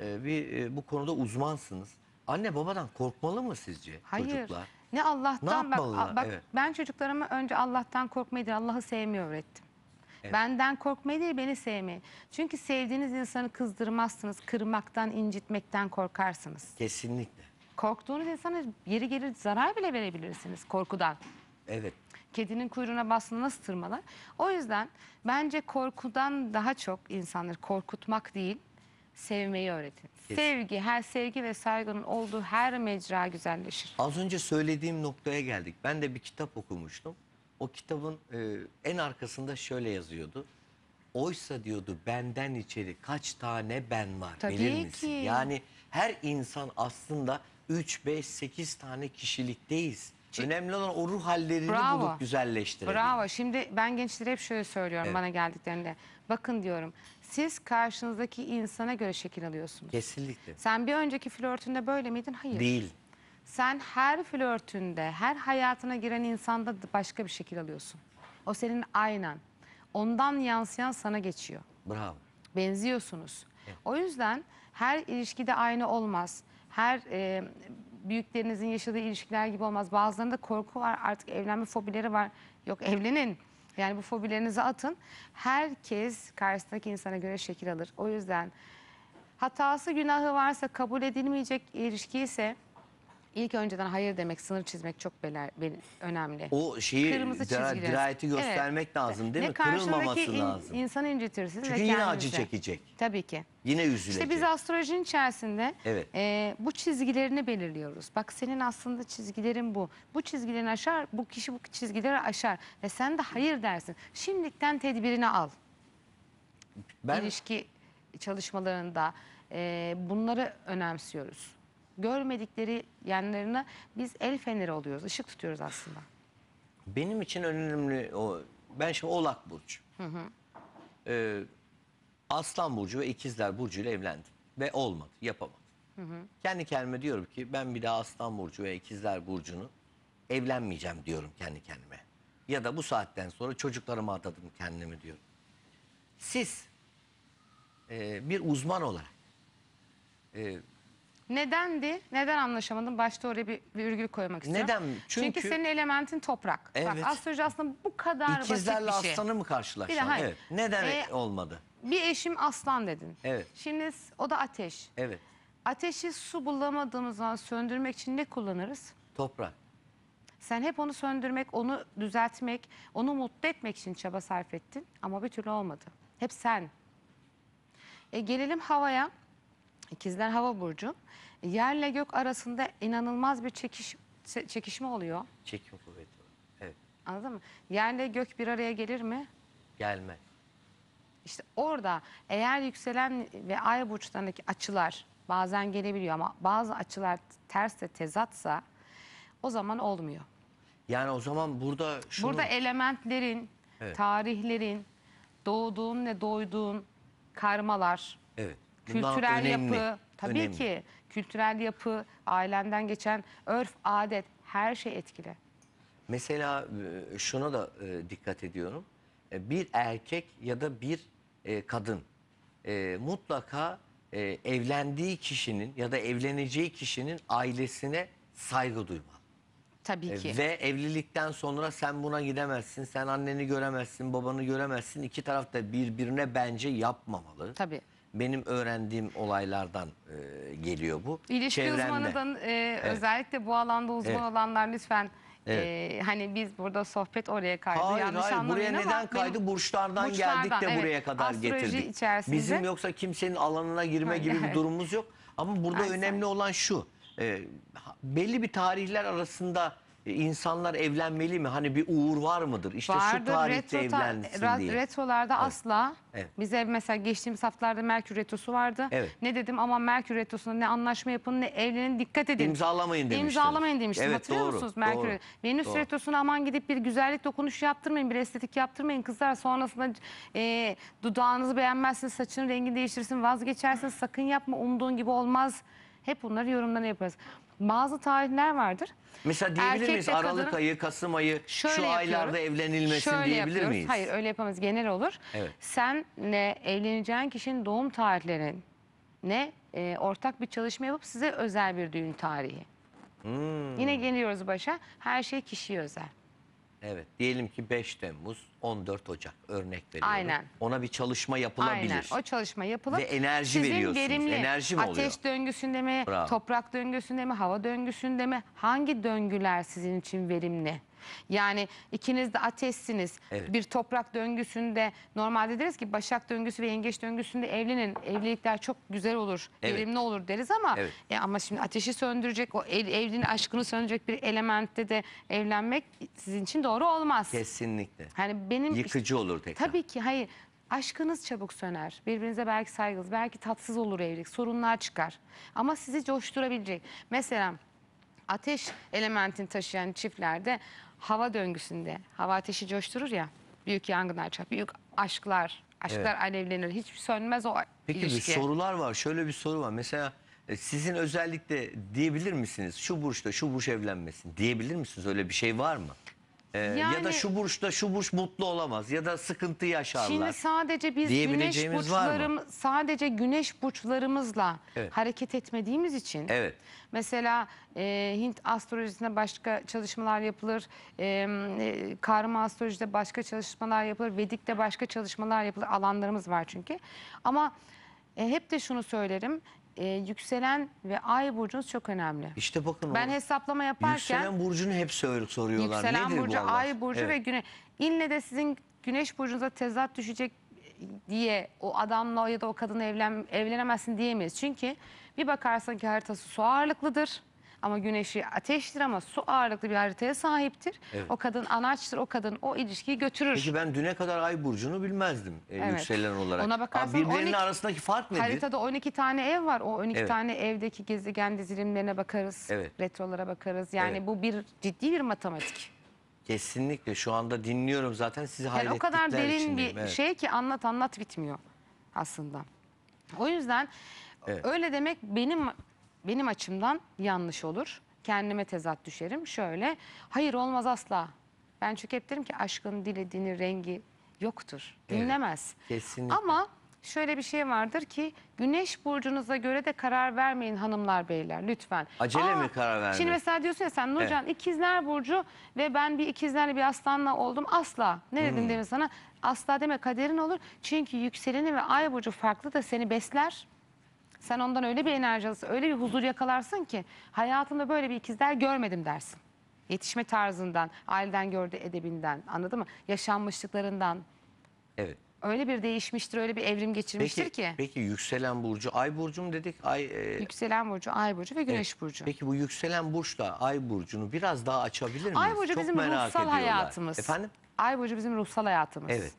e, bir e, bu konuda uzmansınız. Anne babadan korkmalı mı sizce Hayır. çocuklar? Ne Allah'tan ne bak, bak evet. ben çocuklarımı önce Allah'tan korkmayı Allah'ı sevmeyi öğrettim. Benden korkmayı değil beni sevmeyi. Çünkü sevdiğiniz insanı kızdırmazsınız. Kırmaktan, incitmekten korkarsınız. Kesinlikle. Korktuğunuz insana yeri gelir zarar bile verebilirsiniz korkudan. Evet. Kedinin kuyruğuna bastığında nasıl tırmalar? O yüzden bence korkudan daha çok insanları korkutmak değil, sevmeyi öğretin. Kesin. Sevgi, her sevgi ve saygının olduğu her mecra güzelleşir. Az önce söylediğim noktaya geldik. Ben de bir kitap okumuştum o kitabın e, en arkasında şöyle yazıyordu. Oysa diyordu benden içeri kaç tane ben var Tabii bilir misin? ki. Yani her insan aslında 3, 5, 8 tane kişilikteyiz. Çi- Önemli olan o ruh hallerini Bravo. bulup güzelleştirelim. Bravo. Şimdi ben gençlere hep şöyle söylüyorum Evet. bana geldiklerinde. Bakın diyorum siz karşınızdaki insana göre şekil alıyorsunuz. Kesinlikle. Sen bir önceki flörtünde böyle miydin? Hayır. Değil. Sen her flörtünde, her hayatına giren insanda başka bir şekil alıyorsun. O senin aynen. Ondan yansıyan sana geçiyor. Bravo. Benziyorsunuz. Evet. O yüzden her ilişkide aynı olmaz. Her e, büyüklerinizin yaşadığı ilişkiler gibi olmaz. Bazılarında korku var, artık evlenme fobileri var. Yok evlenin. Yani bu fobilerinizi atın. Herkes karşısındaki insana göre şekil alır. O yüzden hatası, günahı varsa kabul edilmeyecek ilişki ise ilk önceden hayır demek, sınır çizmek çok beler, bel- önemli. O şeyi Kırmızı dira- çizgiler. dirayeti göstermek lazım değil mi? Kırılmaması in- lazım. insanı incitirsiniz Çünkü ve yine acı çekecek. Tabii ki. Yine üzülecek. İşte biz astrolojinin içerisinde Evet. e, bu çizgilerini belirliyoruz. Bak senin aslında çizgilerin bu. Bu çizgilerini aşar, bu kişi bu çizgileri aşar. Ve sen de hayır dersin. Şimdikten tedbirini al. ben ilişki çalışmalarında e, bunları önemsiyoruz görmedikleri yanlarına biz el feneri oluyoruz. ışık tutuyoruz aslında. Benim için önemli o. Ben şimdi Oğlak Burcu. Hı hı. Ee, Aslan Burcu ve ikizler Burcu ile evlendim. Ve olmadı, yapamadım. Hı hı. Kendi kendime diyorum ki ben bir daha Aslan Burcu ve ikizler Burcu'nu evlenmeyeceğim diyorum kendi kendime. Ya da bu saatten sonra çocuklarıma atadım kendimi diyorum. Siz e, bir uzman olarak e, Nedendi? Neden anlaşamadım? Başta oraya bir, bir virgül koymak istiyorum. Neden? Çünkü, Çünkü senin elementin toprak. Evet. Bak astroloji aslında bu kadar İkizlerle basit bir şey. aslanı mı karşılaştın? Bir de Evet. Neden Ee, olmadı? Bir eşim aslan dedin. Evet. Şimdi o da ateş. Evet. Ateşi su bulamadığımız zaman söndürmek için ne kullanırız? Toprak. Sen hep onu söndürmek, onu düzeltmek, onu mutlu etmek için çaba sarf ettin ama bir türlü olmadı. Hep sen. E, gelelim havaya. İkizler hava burcu. Yerle gök arasında inanılmaz bir çekiş, çekişme oluyor. Çekim kuvveti. Evet. Anladın mı? Yerle gök bir araya gelir mi? Gelme. İşte orada eğer yükselen ve ay burçlarındaki açılar bazen gelebiliyor ama bazı açılar ters de tezatsa o zaman olmuyor. Yani o zaman burada şunu... Burada elementlerin, Evet. tarihlerin, doğduğun ve doyduğun karmalar, Evet kültürel yapı, tabii önemli. ki kültürel yapı, ailenden geçen örf, adet her şey etkili. Mesela e, şuna da e, dikkat ediyorum. E, bir erkek ya da bir kadın mutlaka evlendiği kişinin ya da evleneceği kişinin ailesine saygı duymalı. Tabii ki. Ve evlilikten sonra sen buna gidemezsin, sen anneni göremezsin, babanı göremezsin. İki taraf da birbirine bence yapmamalı. Tabii benim öğrendiğim olaylardan e, geliyor bu. İlişki Çevremde. uzmanı e, evet. özellikle bu alanda uzman evet. olanlar lütfen e, Evet. Ee, hani biz burada sohbet oraya kaydı. Hayır Yanlış hayır buraya neden kaydı? Burçlardan, burçlardan geldik de evet. buraya kadar Astroloji getirdik. Içerisinde... Bizim yoksa kimsenin alanına girme hayır, gibi evet. durumumuz yok. Ama burada Aynen. önemli olan şu. E, belli bir tarihler arasında e, insanlar evlenmeli mi? Hani bir uğur var mıdır? İşte şu Vardır tarihte retro, evlensin diye. retrolarda asla Evet. bize mesela geçtiğimiz haftalarda Merkür retrosu vardı. Evet. Ne dedim ama Merkür retrosunda ne anlaşma yapın ne evlenin dikkat edin. İmzalamayın demiştim. İmzalamayın demiştim. Evet, Hatırlıyor doğru, musunuz Merkür? doğru, Venüs doğru. retrosuna aman gidip bir güzellik dokunuşu yaptırmayın, bir estetik yaptırmayın kızlar. Sonrasında e, dudağınızı beğenmezsiniz, saçın rengini değiştirsin, vazgeçersiniz. Sakın yapma, umduğun gibi olmaz. Hep bunları yorumlarına yaparız bazı tarihler vardır. Mesela diyebilir Erkekle miyiz Aralık kadının- ayı, Kasım ayı şu aylarda evlenilmesin Şöyle diyebilir yapıyoruz. miyiz? Hayır öyle yapamayız. Genel olur. Evet. Senle evleneceğin kişinin doğum tarihlerine e, ortak bir çalışma yapıp size özel bir düğün tarihi. Hmm. Yine geliyoruz başa. Her şey kişiye özel. Evet diyelim ki 5 Temmuz 14 Ocak örnek veriyorum. Aynen. Ona bir çalışma yapılabilir. Aynen o çalışma yapılıp Ve enerji sizin veriyorsunuz. verimli Enerji mi ateş oluyor? döngüsünde mi, Bravo. toprak döngüsünde mi, hava döngüsünde mi hangi döngüler sizin için verimli? Yani ikiniz de ateşsiniz. Evet. Bir toprak döngüsünde normalde deriz ki Başak döngüsü ve Yengeç döngüsünde evlenin. Evlilikler çok güzel olur, evet. verimli olur deriz ama evet. e, ama şimdi ateşi söndürecek, o ev, evliliğin aşkını söndürecek bir elementte de evlenmek sizin için doğru olmaz. Kesinlikle. Hani benim yıkıcı olur tekrar. Tabii ki hayır. Aşkınız çabuk söner. Birbirinize belki saygınız, belki tatsız olur evlilik, sorunlar çıkar. Ama sizi coşturabilecek. Mesela ateş elementini taşıyan çiftlerde hava döngüsünde hava ateşi coşturur ya büyük yangınlar çarpar. Büyük aşklar, aşklar Evet. alevlenir. Hiç sönmez o Peki ilişki. bir sorular var. Şöyle bir soru var. Mesela e, sizin özellikle diyebilir misiniz? Şu burçta şu burç evlenmesin diyebilir misiniz? Öyle bir şey var mı? Ee, ya da Yani- şu burçta şu burç mutlu olamaz ya da sıkıntı yaşarlar. Şimdi sadece biz güneş diyebileceğimiz burçlarım sadece güneş burçlarımızla Evet. hareket etmediğimiz için Evet. mesela e, Hint astrolojisinde başka çalışmalar yapılır. E, e, karma astrolojide başka çalışmalar yapılır. Vedik'te başka çalışmalar yapılır. Alanlarımız var çünkü. Ama e, hep de şunu söylerim e, yükselen ve ay burcunuz çok önemli. İşte bakın Ben o hesaplama yaparken yükselen burcunu hep sor- soruyorlar. yükselen Nedir burcu, ay burcu ve güne ille de sizin güneş burcunuza tezat düşecek diye o adamla ya da o kadınla evlen, evlenemezsin diyemeyiz. Çünkü bir bakarsan ki haritası su ağırlıklıdır. Ama güneşi ateştir ama su ağırlıklı bir haritaya sahiptir. Evet. O kadın anaçtır, o kadın o ilişkiyi götürür. Peki ben düne kadar ay burcunu bilmezdim e, evet. yükselen olarak. Ona bakarsan Abi birbirinin 12, arasındaki fark nedir? Haritada 12 tane ev var. O 12 evet. tane evdeki gezegen dizilimlerine bakarız. Evet. Retrolara bakarız. Yani evet. bu bir ciddi bir matematik. Kesinlikle şu anda dinliyorum zaten sizi yani hayrettikler için. O kadar derin bir evet. şey ki anlat anlat bitmiyor aslında. O yüzden evet. öyle demek benim benim açımdan yanlış olur. Kendime tezat düşerim. Şöyle, hayır olmaz asla. Ben çünkü hep derim ki aşkın dili, rengi yoktur. Evet, Dinlemez. kesinlikle. Ama şöyle bir şey vardır ki güneş burcunuza göre de karar vermeyin hanımlar beyler lütfen. Acele mi karar vermek? Şimdi mesela diyorsun ya sen Nurcan ikizler burcu ve ben bir ikizlerle bir aslanla oldum asla. Ne dedim hmm. demin sana? Asla deme kaderin olur. Çünkü yükseleni ve ay burcu farklı da seni besler. Sen ondan öyle bir enerji alırsın, öyle bir huzur yakalarsın ki hayatımda böyle bir ikizler görmedim dersin. Yetişme tarzından, aileden gördüğü edebinden, anladın mı? Yaşanmışlıklarından. Evet. Öyle bir değişmiştir, öyle bir evrim geçirmiştir peki, ki. Peki yükselen burcu, ay burcu mu dedik? Ay e... Yükselen burcu, ay burcu ve güneş evet. burcu. Peki bu yükselen burç da ay burcunu biraz daha açabilir miyiz? Ay burcu Çok bizim ruhsal ediyorlar. hayatımız. Efendim? Ay burcu bizim ruhsal hayatımız. Evet.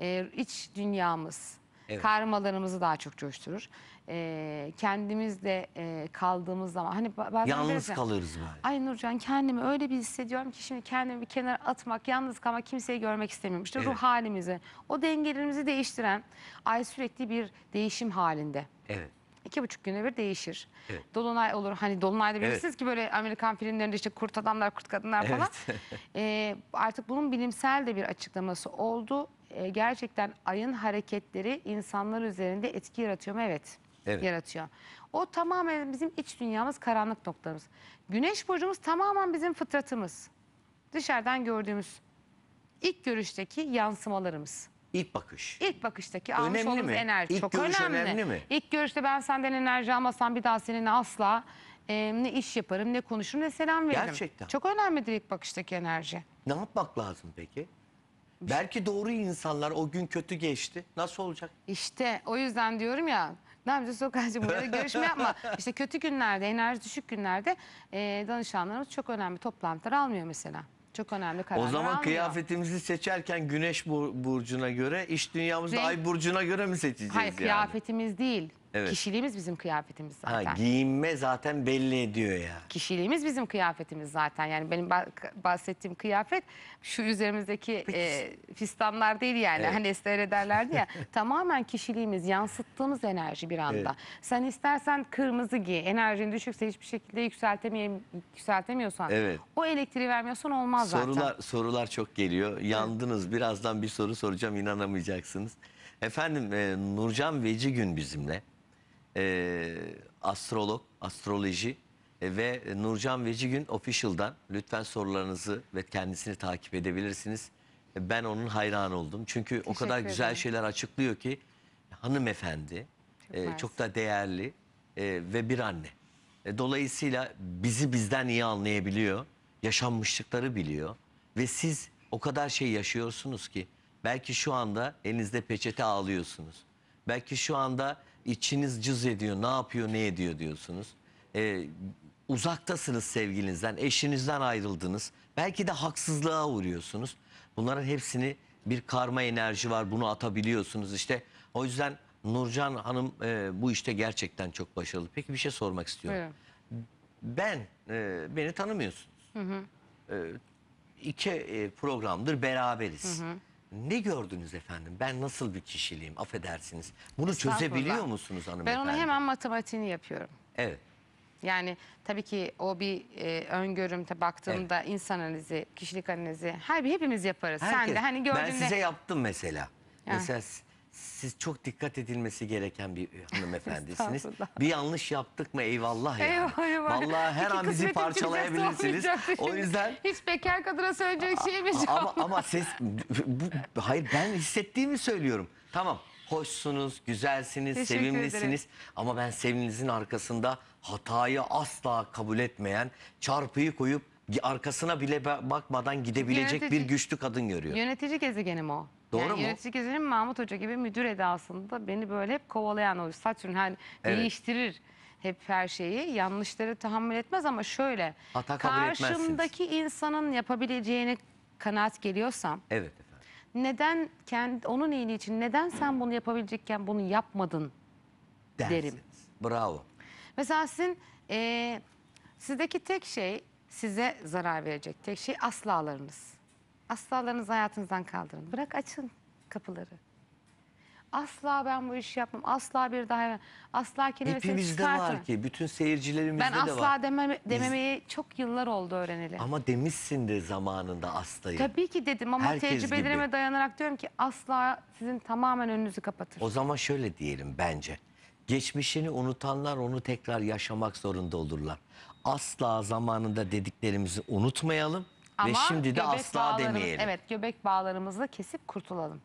Ee, iç dünyamız, evet. karmalarımızı daha çok coşturur e, kendimizde e, kaldığımız zaman hani bazen Yalnız deriz ya, kalırız böyle. Ay Nurcan kendimi öyle bir hissediyorum ki şimdi kendimi bir kenara atmak, yalnız kalmak, kimseyi görmek istemiyorum. İşte ruh halimizi, o dengelerimizi değiştiren ay sürekli bir değişim halinde. Evet. İki buçuk güne bir değişir. Evet. Dolunay olur. Hani Dolunay'da Evet. bilirsiniz ki böyle Amerikan filmlerinde işte kurt adamlar, kurt kadınlar falan. <laughs> Ee, artık bunun bilimsel de bir açıklaması oldu. Ee, gerçekten ayın hareketleri insanlar üzerinde etki yaratıyor mu? Evet. Evet. yaratıyor. O tamamen bizim iç dünyamız, karanlık noktalarımız. Güneş burcumuz tamamen bizim fıtratımız. Dışarıdan gördüğümüz ilk görüşteki yansımalarımız. İlk bakış. İlk bakıştaki almış Önemli olduğumuz mi? enerji İlk çok önemli. önemli mi? İlk görüşte ben senden enerji almasam bir daha seninle asla e, ne iş yaparım, ne konuşurum, ne selam veririm. Gerçekten. Çok önemlidir ilk bakıştaki enerji. Ne yapmak lazım peki? Belki doğru insanlar o gün kötü geçti. Nasıl olacak? İşte o yüzden diyorum ya daha önce Sokancığım buraya görüşme yapma. <laughs> İşte kötü günlerde, enerji düşük günlerde e, danışanlarımız çok önemli toplantılar almıyor mesela. Çok önemli kararlar O zaman almıyor. kıyafetimizi seçerken güneş burcuna göre, iş dünyamızda Renk- ay burcuna göre mi seçeceğiz Hayır yani? kıyafetimiz değil. Evet. Kişiliğimiz bizim kıyafetimiz zaten. Ha, giyinme zaten belli ediyor ya. Kişiliğimiz bizim kıyafetimiz zaten. Yani benim bahsettiğim kıyafet şu üzerimizdeki e, fistanlar değil yani. Evet. Hani ester ederlerdi ya. <laughs> tamamen kişiliğimiz, yansıttığımız enerji bir anda. Evet. Sen istersen kırmızı giy. Enerjin düşükse hiçbir şekilde yükseltemiyorsan. Evet. O elektriği vermiyorsan olmaz sorular, zaten. Sorular çok geliyor. Yandınız. Birazdan bir soru soracağım inanamayacaksınız. Efendim e, Nurcan Veci gün bizimle e, astrolog, astroloji e, ve Nurcan Vecigün Official'dan lütfen sorularınızı ve kendisini takip edebilirsiniz. E, ben onun hayranı oldum. Çünkü Teşekkür o kadar ederim. güzel şeyler açıklıyor ki hanımefendi çok, e, çok da değerli e, ve bir anne. E, dolayısıyla bizi bizden iyi anlayabiliyor, yaşanmışlıkları biliyor ve siz o kadar şey yaşıyorsunuz ki belki şu anda elinizde peçete ağlıyorsunuz. Belki şu anda İçiniz cız ediyor, ne yapıyor, ne ediyor diyorsunuz. Ee, uzaktasınız sevgilinizden, eşinizden ayrıldınız. Belki de haksızlığa uğruyorsunuz. Bunların hepsini bir karma enerji var, bunu atabiliyorsunuz işte. O yüzden Nurcan Hanım e, bu işte gerçekten çok başarılı. Peki bir şey sormak istiyorum. Buyurun. Ben, e, beni tanımıyorsunuz. Hı hı. E, iki e, programdır beraberiz. Hı hı. Ne gördünüz efendim? Ben nasıl bir kişiliğim? Affedersiniz. Bunu çözebiliyor musunuz hanımefendi? Ben onu hemen matematiğini yapıyorum. Evet. Yani tabii ki o bir e, öngörümde baktığımda evet. insan analizi, kişilik analizi her bir hepimiz yaparız. Herkes, Sen de hani gördüğünde... Ben size yaptım mesela. Yani. Mesela siz çok dikkat edilmesi gereken bir e, hanımefendisiniz. <laughs> bir yanlış yaptık mı eyvallah yani. Eyvallah hakkı var. Vallahi her İki an bizi parçalayabilirsiniz. O yüzden Hiç bekar kadına söyleyecek şeyimiz yok. ama ama ses bu, bu- hayır ben hissettiğimi söylüyorum. Tamam. Hoşsunuz, güzelsiniz, Teşekkür sevimlisiniz ederim. ama ben sevinizin arkasında hatayı asla kabul etmeyen, çarpıyı koyup arkasına bile bakmadan gidebilecek bir güçlü kadın görüyorum. Yönetici gezegenim o. Doğru yani mu? Yönetici gezegenim Mahmut Hoca gibi müdür edasında beni böyle hep kovalayan o saç hani Evet. değiştirir hep her şeyi. Yanlışları tahammül etmez ama şöyle. Hata Karşımdaki insanın yapabileceğini kanaat geliyorsam. Evet efendim. Neden kendi onun iyiliği için neden sen bunu yapabilecekken bunu yapmadın Dersiniz. derim. Bravo. Mesela sizin e, sizdeki tek şey size zarar verecek tek şey aslalarınız. Aslalarınızı hayatınızdan kaldırın. Bırak açın kapıları. Asla ben bu işi yapmam. Asla bir daha asla kelimesini Hepimizde çıkartmam. var ki. Bütün seyircilerimizde ben de var. Ben asla demem dememeyi Biz... çok yıllar oldu öğreneli. Ama demişsin de zamanında aslayı. Tabii ki dedim ama Herkes tecrübelerime gibi. dayanarak diyorum ki asla sizin tamamen önünüzü kapatır. O zaman şöyle diyelim bence. Geçmişini unutanlar onu tekrar yaşamak zorunda olurlar. Asla zamanında dediklerimizi unutmayalım. Ama ve şimdi de asla demeyelim. Evet göbek bağlarımızı kesip kurtulalım.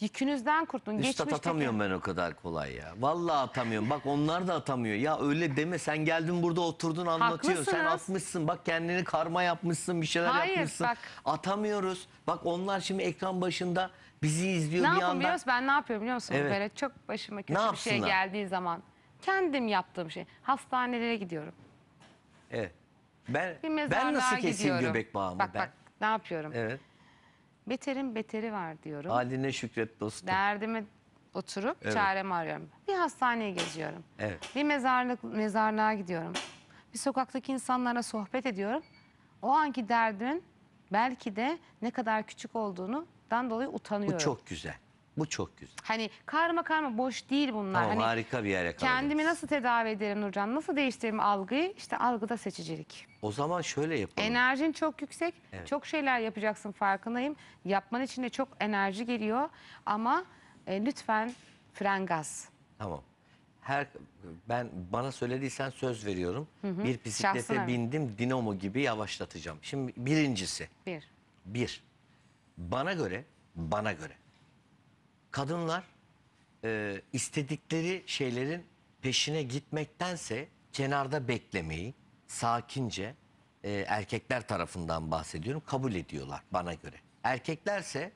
Yükünüzden kurtulun. Üstat Geçmişteki... atamıyorum ben o kadar kolay ya. Vallahi atamıyorum. Bak onlar da atamıyor. Ya öyle deme sen geldin burada oturdun anlatıyor. Sen atmışsın bak kendini karma yapmışsın bir şeyler Hayır, yapmışsın. Bak. Atamıyoruz. Bak onlar şimdi ekran başında bizi izliyor ne bir yandan. Ne biliyor Ben ne yapıyorum biliyor musun? Evet. Böyle çok başıma kötü ne bir şey geldiği zaman. Kendim yaptığım şey. Hastanelere gidiyorum. Evet. Ben, ben nasıl keseyim gidiyorum. göbek bağımı? Bak ben. bak ne yapıyorum. Evet. Beterin beteri var diyorum. Haline şükret dostum. Derdime oturup Evet. çaremi arıyorum. Bir hastaneye geziyorum. Evet. Bir mezarlık mezarlığa gidiyorum. Bir sokaktaki insanlara sohbet ediyorum. O anki derdin belki de ne kadar küçük olduğunu dan dolayı utanıyorum. Bu çok güzel. Bu çok güzel. Hani karma karma boş değil bunlar. Tamam, hani harika bir yere kaldınız. Kendimi nasıl tedavi ederim Nurcan? Nasıl değiştiririm algıyı? İşte algıda seçicilik. O zaman şöyle yapalım. Enerjin çok yüksek. Evet. Çok şeyler yapacaksın farkındayım. Yapman için de çok enerji geliyor. Ama e, lütfen fren gaz. Tamam. Her ben bana söylediysen söz veriyorum. Hı hı. Bir bisiklete Şahsına bindim mi? dinamo gibi yavaşlatacağım. Şimdi birincisi. Bir. Bir. Bana göre, bana göre kadınlar e, istedikleri şeylerin peşine gitmektense kenarda beklemeyi sakince e, erkekler tarafından bahsediyorum kabul ediyorlar bana göre. Erkeklerse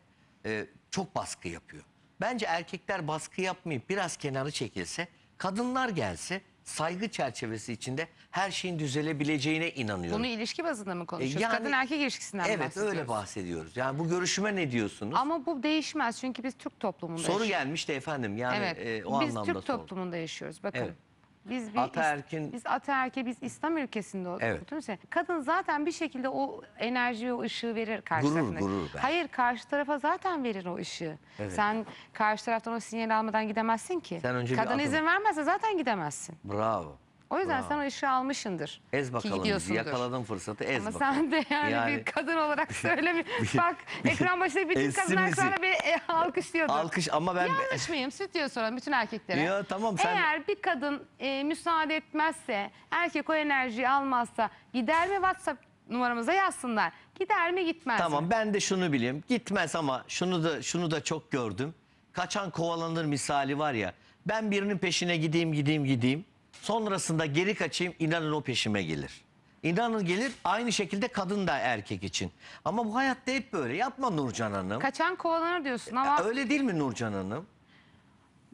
e, çok baskı yapıyor. Bence erkekler baskı yapmayıp biraz kenarı çekilse kadınlar gelse saygı çerçevesi içinde her şeyin düzelebileceğine inanıyorum. Bunu ilişki bazında mı konuşuyoruz? E yani, Kadın erkek ilişkisinden evet, bahsediyoruz? Evet öyle bahsediyoruz. Yani bu görüşüme ne diyorsunuz? Ama bu değişmez çünkü biz Türk toplumunda Soru yaşıyoruz. gelmiş efendim yani evet, e, o biz anlamda Biz Türk sordum. toplumunda yaşıyoruz bakın. Evet. Biz bir Ataerkin- biz ataerke biz İslam ülkesinde Evet. kadın zaten bir şekilde o enerjiyi, o ışığı verir karşı Gurur, tarafına. gurur ben. Hayır, karşı tarafa zaten verir o ışığı. Evet. Sen karşı taraftan o sinyal almadan gidemezsin ki. Sen önce Kadın izin vermezse zaten gidemezsin. Bravo. O yüzden Bravo. sen o işi almışındır. Ez bakalım bizi yakaladın fırsatı ez Ama sen de yani, yani... bir kadın olarak <laughs> söyle. Bak ekran başındaki bütün kadınlar sana bir e, alkışlıyordu. Alkış ama ben... Yanlış mıyım? Stüdyo soralım bütün erkeklere. Ya tamam sen... Eğer bir kadın e, müsaade etmezse, erkek o enerjiyi almazsa gider mi WhatsApp numaramıza yazsınlar. Gider mi gitmez Tamam mi? ben de şunu bileyim. Gitmez ama şunu da şunu da çok gördüm. Kaçan kovalanır misali var ya. Ben birinin peşine gideyim gideyim gideyim. Sonrasında geri kaçayım inanın o peşime gelir. İnanın gelir aynı şekilde kadın da erkek için. Ama bu hayatta hep böyle. Yapma Nurcan Hanım. Kaçan kovalanır diyorsun ama e, Öyle değil mi Nurcan Hanım?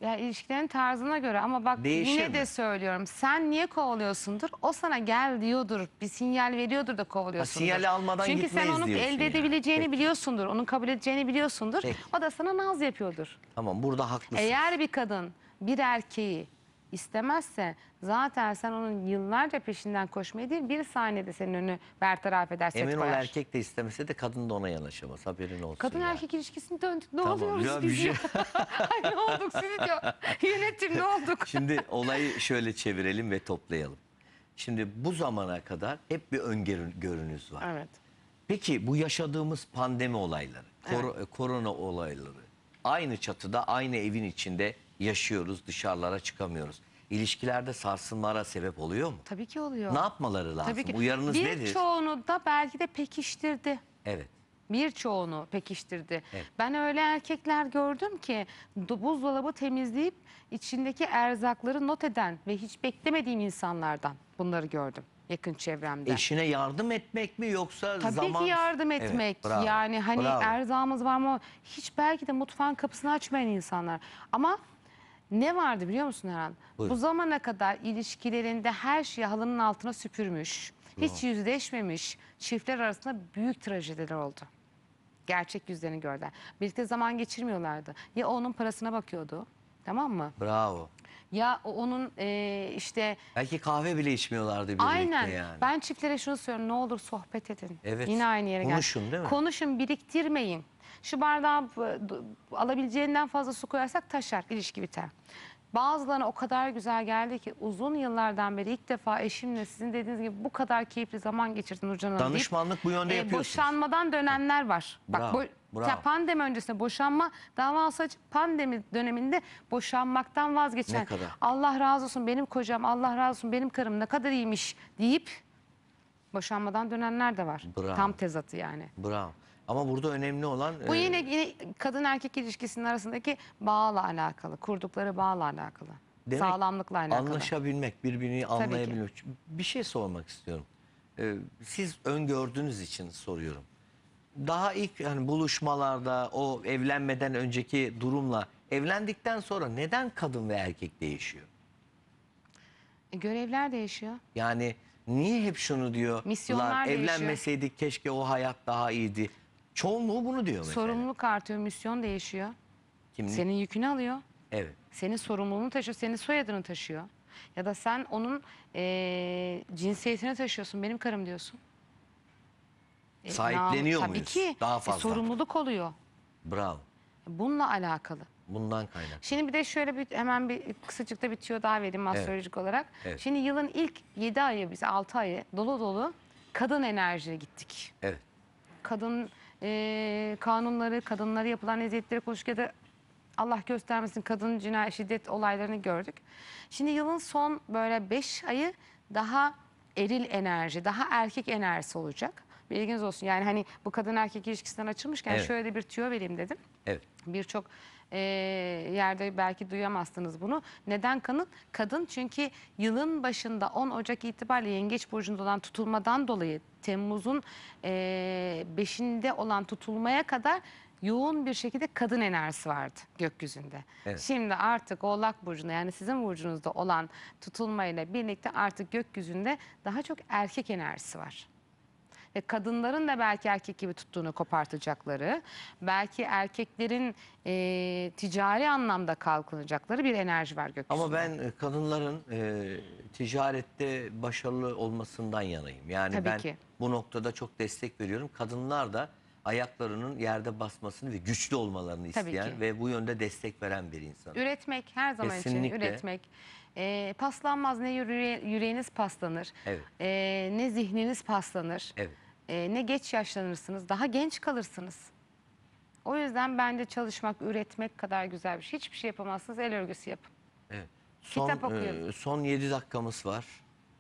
ya ilişkilerin tarzına göre ama bak Değişir yine mi? de söylüyorum. Sen niye kovalıyorsundur? O sana gel diyordur. Bir sinyal veriyordur da kovalıyorsundur. Ha, sinyali almadan Çünkü sen gitmeyiz onu elde yani. edebileceğini biliyorsundur. Onun kabul edeceğini biliyorsundur. Peki. O da sana naz yapıyordur. Tamam burada haklısın. Eğer bir kadın bir erkeği istemezse zaten sen onun yıllarca peşinden koşmayı değil bir saniyede senin önü bertaraf eder. Emin ol erkek de istemese de kadın da ona yanaşamaz haberin olsun. Kadın yani. erkek ilişkisini döndük. Ne Tamam, oluyoruz ya biz şey- ya? Ay, ne olduk sizi diyor. <laughs> Yönetim ne olduk? Şimdi olayı şöyle çevirelim ve toplayalım. Şimdi bu zamana kadar hep bir öngörünüz var. Evet. Peki bu yaşadığımız pandemi olayları, kor- korona olayları aynı çatıda, aynı evin içinde yaşıyoruz, dışarılara çıkamıyoruz. İlişkilerde sarsılmalara sebep oluyor mu? Tabii ki oluyor. Ne yapmaları lazım? Tabii ki. Uyarınız bir nedir? Birçoğunu da belki de pekiştirdi. Evet. Birçoğunu pekiştirdi. Evet. Ben öyle erkekler gördüm ki buzdolabı temizleyip içindeki erzakları not eden ve hiç beklemediğim insanlardan bunları gördüm yakın çevremde. Eşine yardım etmek mi yoksa Tabii zaman... Tabii ki yardım etmek. Evet, yani hani bravo. erzağımız var mı? Hiç belki de mutfağın kapısını açmayan insanlar. Ama ne vardı biliyor musun Erhan? Buyurun. Bu zamana kadar ilişkilerinde her şeyi halının altına süpürmüş, hiç yüzleşmemiş çiftler arasında büyük trajediler oldu. Gerçek yüzlerini gördüler. Birlikte zaman geçirmiyorlardı. Ya onun parasına bakıyordu, tamam mı? Bravo. Ya onun e, işte Belki kahve bile içmiyorlardı birlikte Aynen. yani. Ben çiftlere şunu söylüyorum. Ne olur sohbet edin. Evet. Yine aynı yere gel. Konuşun, değil mi? Konuşun, biriktirmeyin. Şu bardağa e, alabileceğinden fazla su koyarsak taşar, ilişki biter. Bazılarına o kadar güzel geldi ki uzun yıllardan beri ilk defa eşimle sizin dediğiniz gibi bu kadar keyifli zaman geçirdim Nurcan Hanım Danışmanlık bu yönde e, yapıyorsunuz. Boşanmadan dönenler var. Bravo. Bak, bo Bravo. pandemi öncesinde boşanma davası açıp pandemi döneminde boşanmaktan vazgeçen. Ne kadar? Allah razı olsun benim kocam, Allah razı olsun benim karım ne kadar iyiymiş deyip boşanmadan dönenler de var. Bravo. Tam tezatı yani. Bravo. Ama burada önemli olan... Bu e, yine, yine kadın erkek ilişkisinin arasındaki bağla alakalı, kurdukları bağla alakalı. Demek, sağlamlıkla alakalı. Anlaşabilmek, birbirini anlayabilmek. Bir şey sormak istiyorum. Ee, siz öngördüğünüz için soruyorum. Daha ilk yani buluşmalarda o evlenmeden önceki durumla evlendikten sonra neden kadın ve erkek değişiyor? E, görevler değişiyor. Yani niye hep şunu diyor? Misyonlar değişiyor. Evlenmeseydik keşke o hayat daha iyiydi. Çoğunluğu bunu diyor mesela. Sorumluluk artıyor, misyon değişiyor. Kimlik? Senin yükünü alıyor. Evet. Senin sorumluluğunu taşıyor, senin soyadını taşıyor. Ya da sen onun eee cinsiyetini taşıyorsun, benim karım diyorsun. E, Sahipleniyor nam- Tabii ki. Daha E, fazla. sorumluluk oluyor. Bravo. Bununla alakalı. Bundan kaynak. Şimdi bir de şöyle bir hemen bir kısacık da bitiyor daha vereyim astrolojik olarak. Evet. Şimdi yılın ilk 7 ayı biz 6 ayı dolu dolu kadın enerjiye gittik. Evet. Kadın e, kanunları, kadınlara yapılan eziyetleri konuştuk ya da Allah göstermesin kadın cinayet şiddet olaylarını gördük. Şimdi yılın son böyle 5 ayı daha eril enerji, daha erkek enerjisi olacak. Bilginiz olsun yani hani bu kadın erkek ilişkisinden açılmışken evet. şöyle bir tüyo vereyim dedim. Evet. Birçok e, yerde belki duyamazsınız bunu. Neden kanın? Kadın çünkü yılın başında 10 Ocak itibariyle Yengeç Burcu'nda olan tutulmadan dolayı Temmuz'un 5'inde e, olan tutulmaya kadar yoğun bir şekilde kadın enerjisi vardı gökyüzünde. Evet. Şimdi artık Oğlak Burcu'nda yani sizin burcunuzda olan tutulmayla birlikte artık gökyüzünde daha çok erkek enerjisi var e, kadınların da belki erkek gibi tuttuğunu kopartacakları, belki erkeklerin e, ticari anlamda kalkınacakları bir enerji var gökyüzünde. Ama ben e, kadınların e, ticarette başarılı olmasından yanayım. Yani Tabii ben ki. bu noktada çok destek veriyorum. Kadınlar da ayaklarının yerde basmasını ve güçlü olmalarını Tabii isteyen ki. ve bu yönde destek veren bir insan. Üretmek her zaman Kesinlikle. için üretmek. E, paslanmaz ne yüreğiniz paslanır, evet. e, ne zihniniz paslanır. Evet. Ee, ne geç yaşlanırsınız, daha genç kalırsınız. O yüzden bence çalışmak, üretmek kadar güzel bir şey. Hiçbir şey yapamazsınız, el örgüsü yapın. Evet. Son, Kitap e, okuyun. E, son 7 dakikamız var.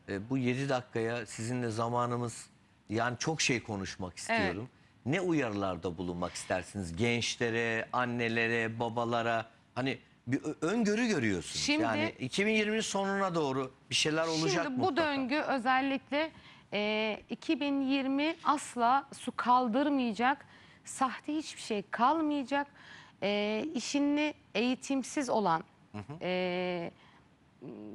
E, bu 7 dakikaya sizinle zamanımız, yani çok şey konuşmak istiyorum. Evet. Ne uyarılarda bulunmak istersiniz gençlere, annelere, babalara? Hani bir öngörü görüyorsunuz. Şimdi, yani 2020 sonuna doğru bir şeyler olacak mı? Şimdi bu mutlaka. döngü özellikle e, ee, 2020 asla su kaldırmayacak, sahte hiçbir şey kalmayacak. E, işini eğitimsiz olan, hı hı. E,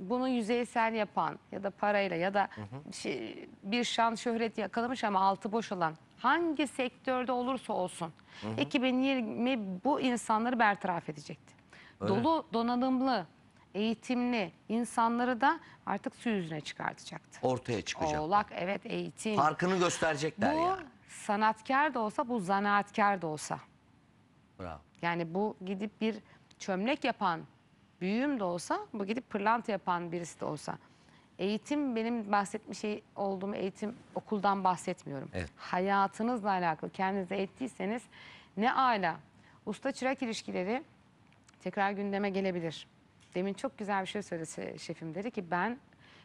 bunu yüzeysel yapan ya da parayla ya da hı hı. Şey, bir şan şöhret yakalamış ama altı boş olan hangi sektörde olursa olsun hı hı. 2020 bu insanları bertaraf edecekti. Öyle. Dolu donanımlı eğitimli insanları da artık su yüzüne çıkartacaktı. Ortaya çıkacak. Oğlak evet eğitim. Farkını gösterecekler Bu yani. sanatkar da olsa bu zanaatkar da olsa. Bravo. Yani bu gidip bir çömlek yapan büyüğüm de olsa bu gidip pırlanta yapan birisi de olsa. Eğitim benim bahsetmiş şey olduğum eğitim okuldan bahsetmiyorum. Evet. Hayatınızla alakalı kendinize ettiyseniz ne ala. Usta çırak ilişkileri tekrar gündeme gelebilir. Demin çok güzel bir şey söyledi şefim. Dedi ki ben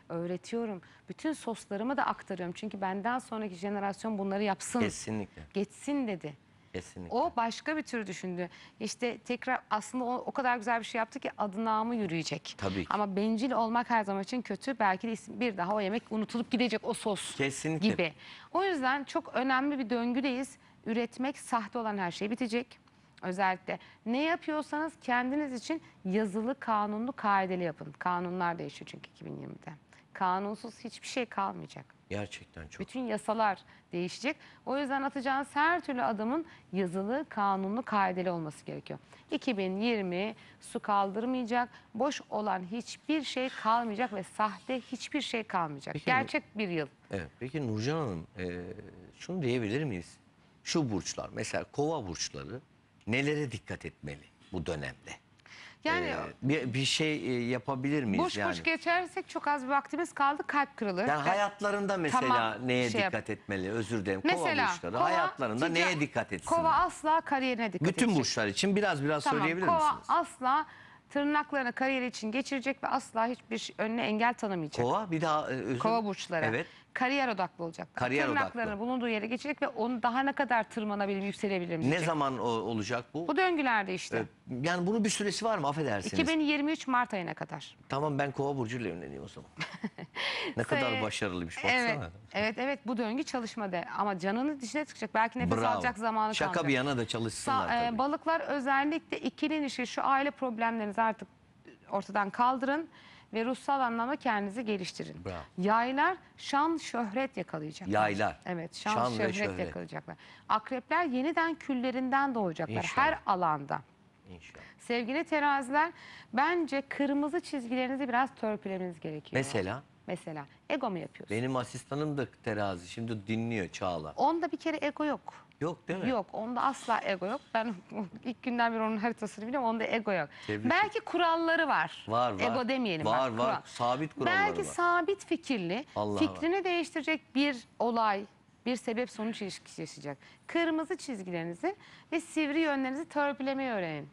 öğretiyorum. Bütün soslarımı da aktarıyorum. Çünkü benden sonraki jenerasyon bunları yapsın. Kesinlikle. Geçsin dedi. Kesinlikle. O başka bir tür düşündü. İşte tekrar aslında o, o kadar güzel bir şey yaptı ki adı namı yürüyecek. Tabii ki. Ama bencil olmak her zaman için kötü. Belki de isim, bir daha o yemek unutulup gidecek o sos Kesinlikle. gibi. O yüzden çok önemli bir döngüdeyiz. Üretmek sahte olan her şey bitecek Özellikle ne yapıyorsanız kendiniz için yazılı, kanunlu, kaideli yapın. Kanunlar değişiyor çünkü 2020'de. Kanunsuz hiçbir şey kalmayacak. Gerçekten çok. Bütün yasalar değişecek. O yüzden atacağınız her türlü adımın yazılı, kanunlu, kaideli olması gerekiyor. 2020 su kaldırmayacak, boş olan hiçbir şey kalmayacak ve sahte hiçbir şey kalmayacak. Peki, Gerçek bir yıl. Evet, peki Nurcan Hanım e, şunu diyebilir miyiz? Şu burçlar mesela kova burçları nelere dikkat etmeli bu dönemde? Yani Ee, bir, bir şey e, yapabilir miyiz boş yani? boş geçersek çok az bir vaktimiz kaldı kalp kırılır. Yani hayatlarında mesela Tamam, şey neye şey yap- dikkat etmeli? Özür dilerim. kova burçları kova, hayatlarında tica- neye dikkat etsinler? Kova asla kariyerine dikkat Bütün edecek. burçlar için biraz biraz Tamam, söyleyebilir kova misiniz? asla tırnaklarını kariyer için geçirecek ve asla hiçbir önüne engel tanımayacak. Kova bir daha e, özür Kova burçları. Evet. Kariyer odaklı olacak. Kariyer Tırnaklarını odaklı. bulunduğu yere geçecek ve onu daha ne kadar tırmanabilirim, yükselebilirim diyecek. Ne zaman olacak bu? Bu döngülerde işte. Ee, yani bunun bir süresi var mı affedersiniz? 2023 Mart ayına kadar. Tamam ben kova burcuyla evleneyim o zaman. <laughs> ne kadar başarılıymış şey, baksana. Evet, evet evet bu döngü çalışmada ama canını dişine sıkacak. Belki nefes Bravo. alacak zamanı Şaka kalacak. bir yana da çalışsınlar Sa E, balıklar özellikle ikilinin işi şu aile problemlerinizi artık ortadan kaldırın ve ruhsal anlamda kendinizi geliştirin. Bravo. Yaylar şan şöhret yakalayacaklar. Yaylar. Evet şan, şan şöhret, şöhret yakalayacaklar. Akrepler yeniden küllerinden doğacaklar İnşallah. her alanda. İnşallah. Sevgili teraziler bence kırmızı çizgilerinizi biraz törpülemeniz gerekiyor. Mesela? Mesela ego mu yapıyorsun? Benim asistanım da terazi şimdi dinliyor Çağla. Onda bir kere ego yok. Yok değil mi? Yok onda asla ego yok. Ben <laughs> ilk günden beri onun haritasını biliyorum. Onda ego yok. Tebrik. Belki kuralları var. Var var. Ego demeyelim. Var bak, var. Kural. Sabit kuralları Belki var. Belki sabit fikirli. Allah fikrini var. değiştirecek bir olay, bir sebep sonuç ilişkisi yaşayacak. Kırmızı çizgilerinizi ve sivri yönlerinizi törpülemeyi öğrenin.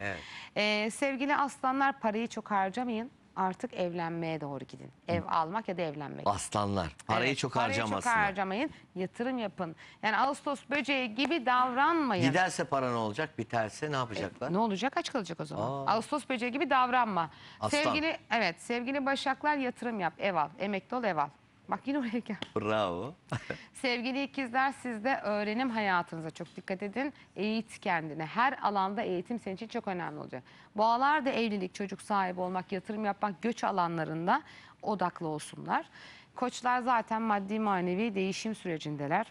Evet. Ee, sevgili aslanlar parayı çok harcamayın artık evlenmeye doğru gidin. Ev almak ya da evlenmek. Aslanlar. Parayı Evet, çok parayı çok harcamayın. Yatırım yapın. Yani Ağustos böceği gibi davranmayın. Giderse para ne olacak? Biterse ne yapacaklar? E, ne olacak? Aç kalacak o zaman. Aa. Ağustos böceği gibi davranma. Aslan. Sevgili evet, sevgili Başaklar yatırım yap, ev al. Emekli ol, ev al. Bak yine oraya gel. Bravo. <laughs> Sevgili ikizler siz de öğrenim hayatınıza çok dikkat edin. Eğit kendini. Her alanda eğitim senin için çok önemli olacak. Boğalar da evlilik, çocuk sahibi olmak, yatırım yapmak, göç alanlarında odaklı olsunlar. Koçlar zaten maddi manevi değişim sürecindeler.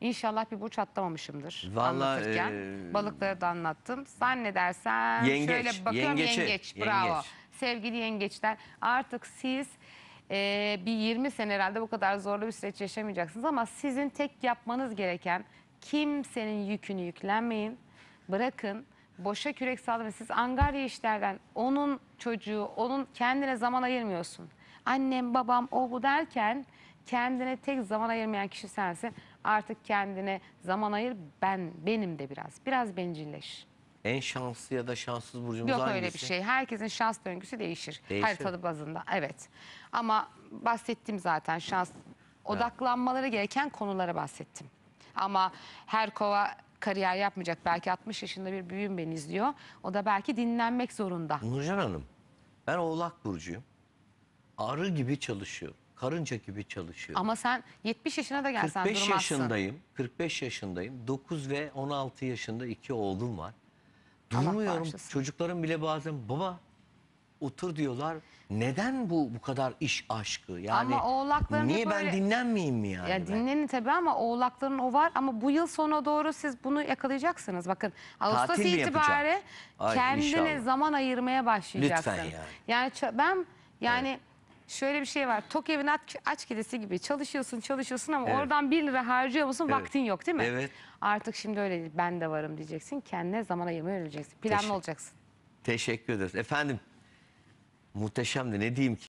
İnşallah bir burç atlamamışımdır Vallahi, anlatırken. E... Balıkları da anlattım. Zannedersem yengeç, şöyle bakıyorum yengeçe, yengeç. Bravo. Yengeç. Sevgili yengeçler artık siz e, bir 20 sene herhalde bu kadar zorlu bir süreç yaşamayacaksınız. Ama sizin tek yapmanız gereken kimsenin yükünü yüklenmeyin. Bırakın boşa kürek saldırın. Siz angarya işlerden onun çocuğu, onun kendine zaman ayırmıyorsun. Annem, babam, o bu derken kendine tek zaman ayırmayan kişi sensin. Artık kendine zaman ayır ben benim de biraz. Biraz bencilleş. En şanslı ya da şanssız burcumuz Yok hangisi? öyle bir şey. Herkesin şans döngüsü değişir. Değişir. Haritalı bazında. Evet. Ama bahsettim zaten şans odaklanmaları gereken konulara bahsettim. Ama her kova kariyer yapmayacak. Belki 60 yaşında bir büyüğüm beni izliyor. O da belki dinlenmek zorunda. Nurcan Hanım, ben Oğlak Burcu'yum. Arı gibi çalışıyorum. Karınca gibi çalışıyorum. Ama sen 70 yaşına da gelsen 45 durmazsın. yaşındayım. 45 yaşındayım. 9 ve 16 yaşında iki oğlum var. Durmuyorum. Çocuklarım bile bazen baba otur diyorlar. Neden bu bu kadar iş aşkı? Yani ama oğlakların niye böyle, ben dinlenmeyeyim mi yani? Ya dinlenin tabii ama oğlakların o var ama bu yıl sona doğru siz bunu yakalayacaksınız. Bakın Ağustos Tatil kendine inşallah. zaman ayırmaya başlayacaksın. Lütfen yani. Yani ben yani evet şöyle bir şey var. Tok evin aç, aç kedisi gibi çalışıyorsun çalışıyorsun ama Evet. oradan 1 lira harcıyor musun Evet. vaktin yok değil mi? Evet. Artık şimdi öyle değil. Ben de varım diyeceksin. Kendine zaman ayırmayı öğreneceksin. Planlı Teşekkür- olacaksın. Teşekkür ederiz. Efendim muhteşemdi ne diyeyim ki?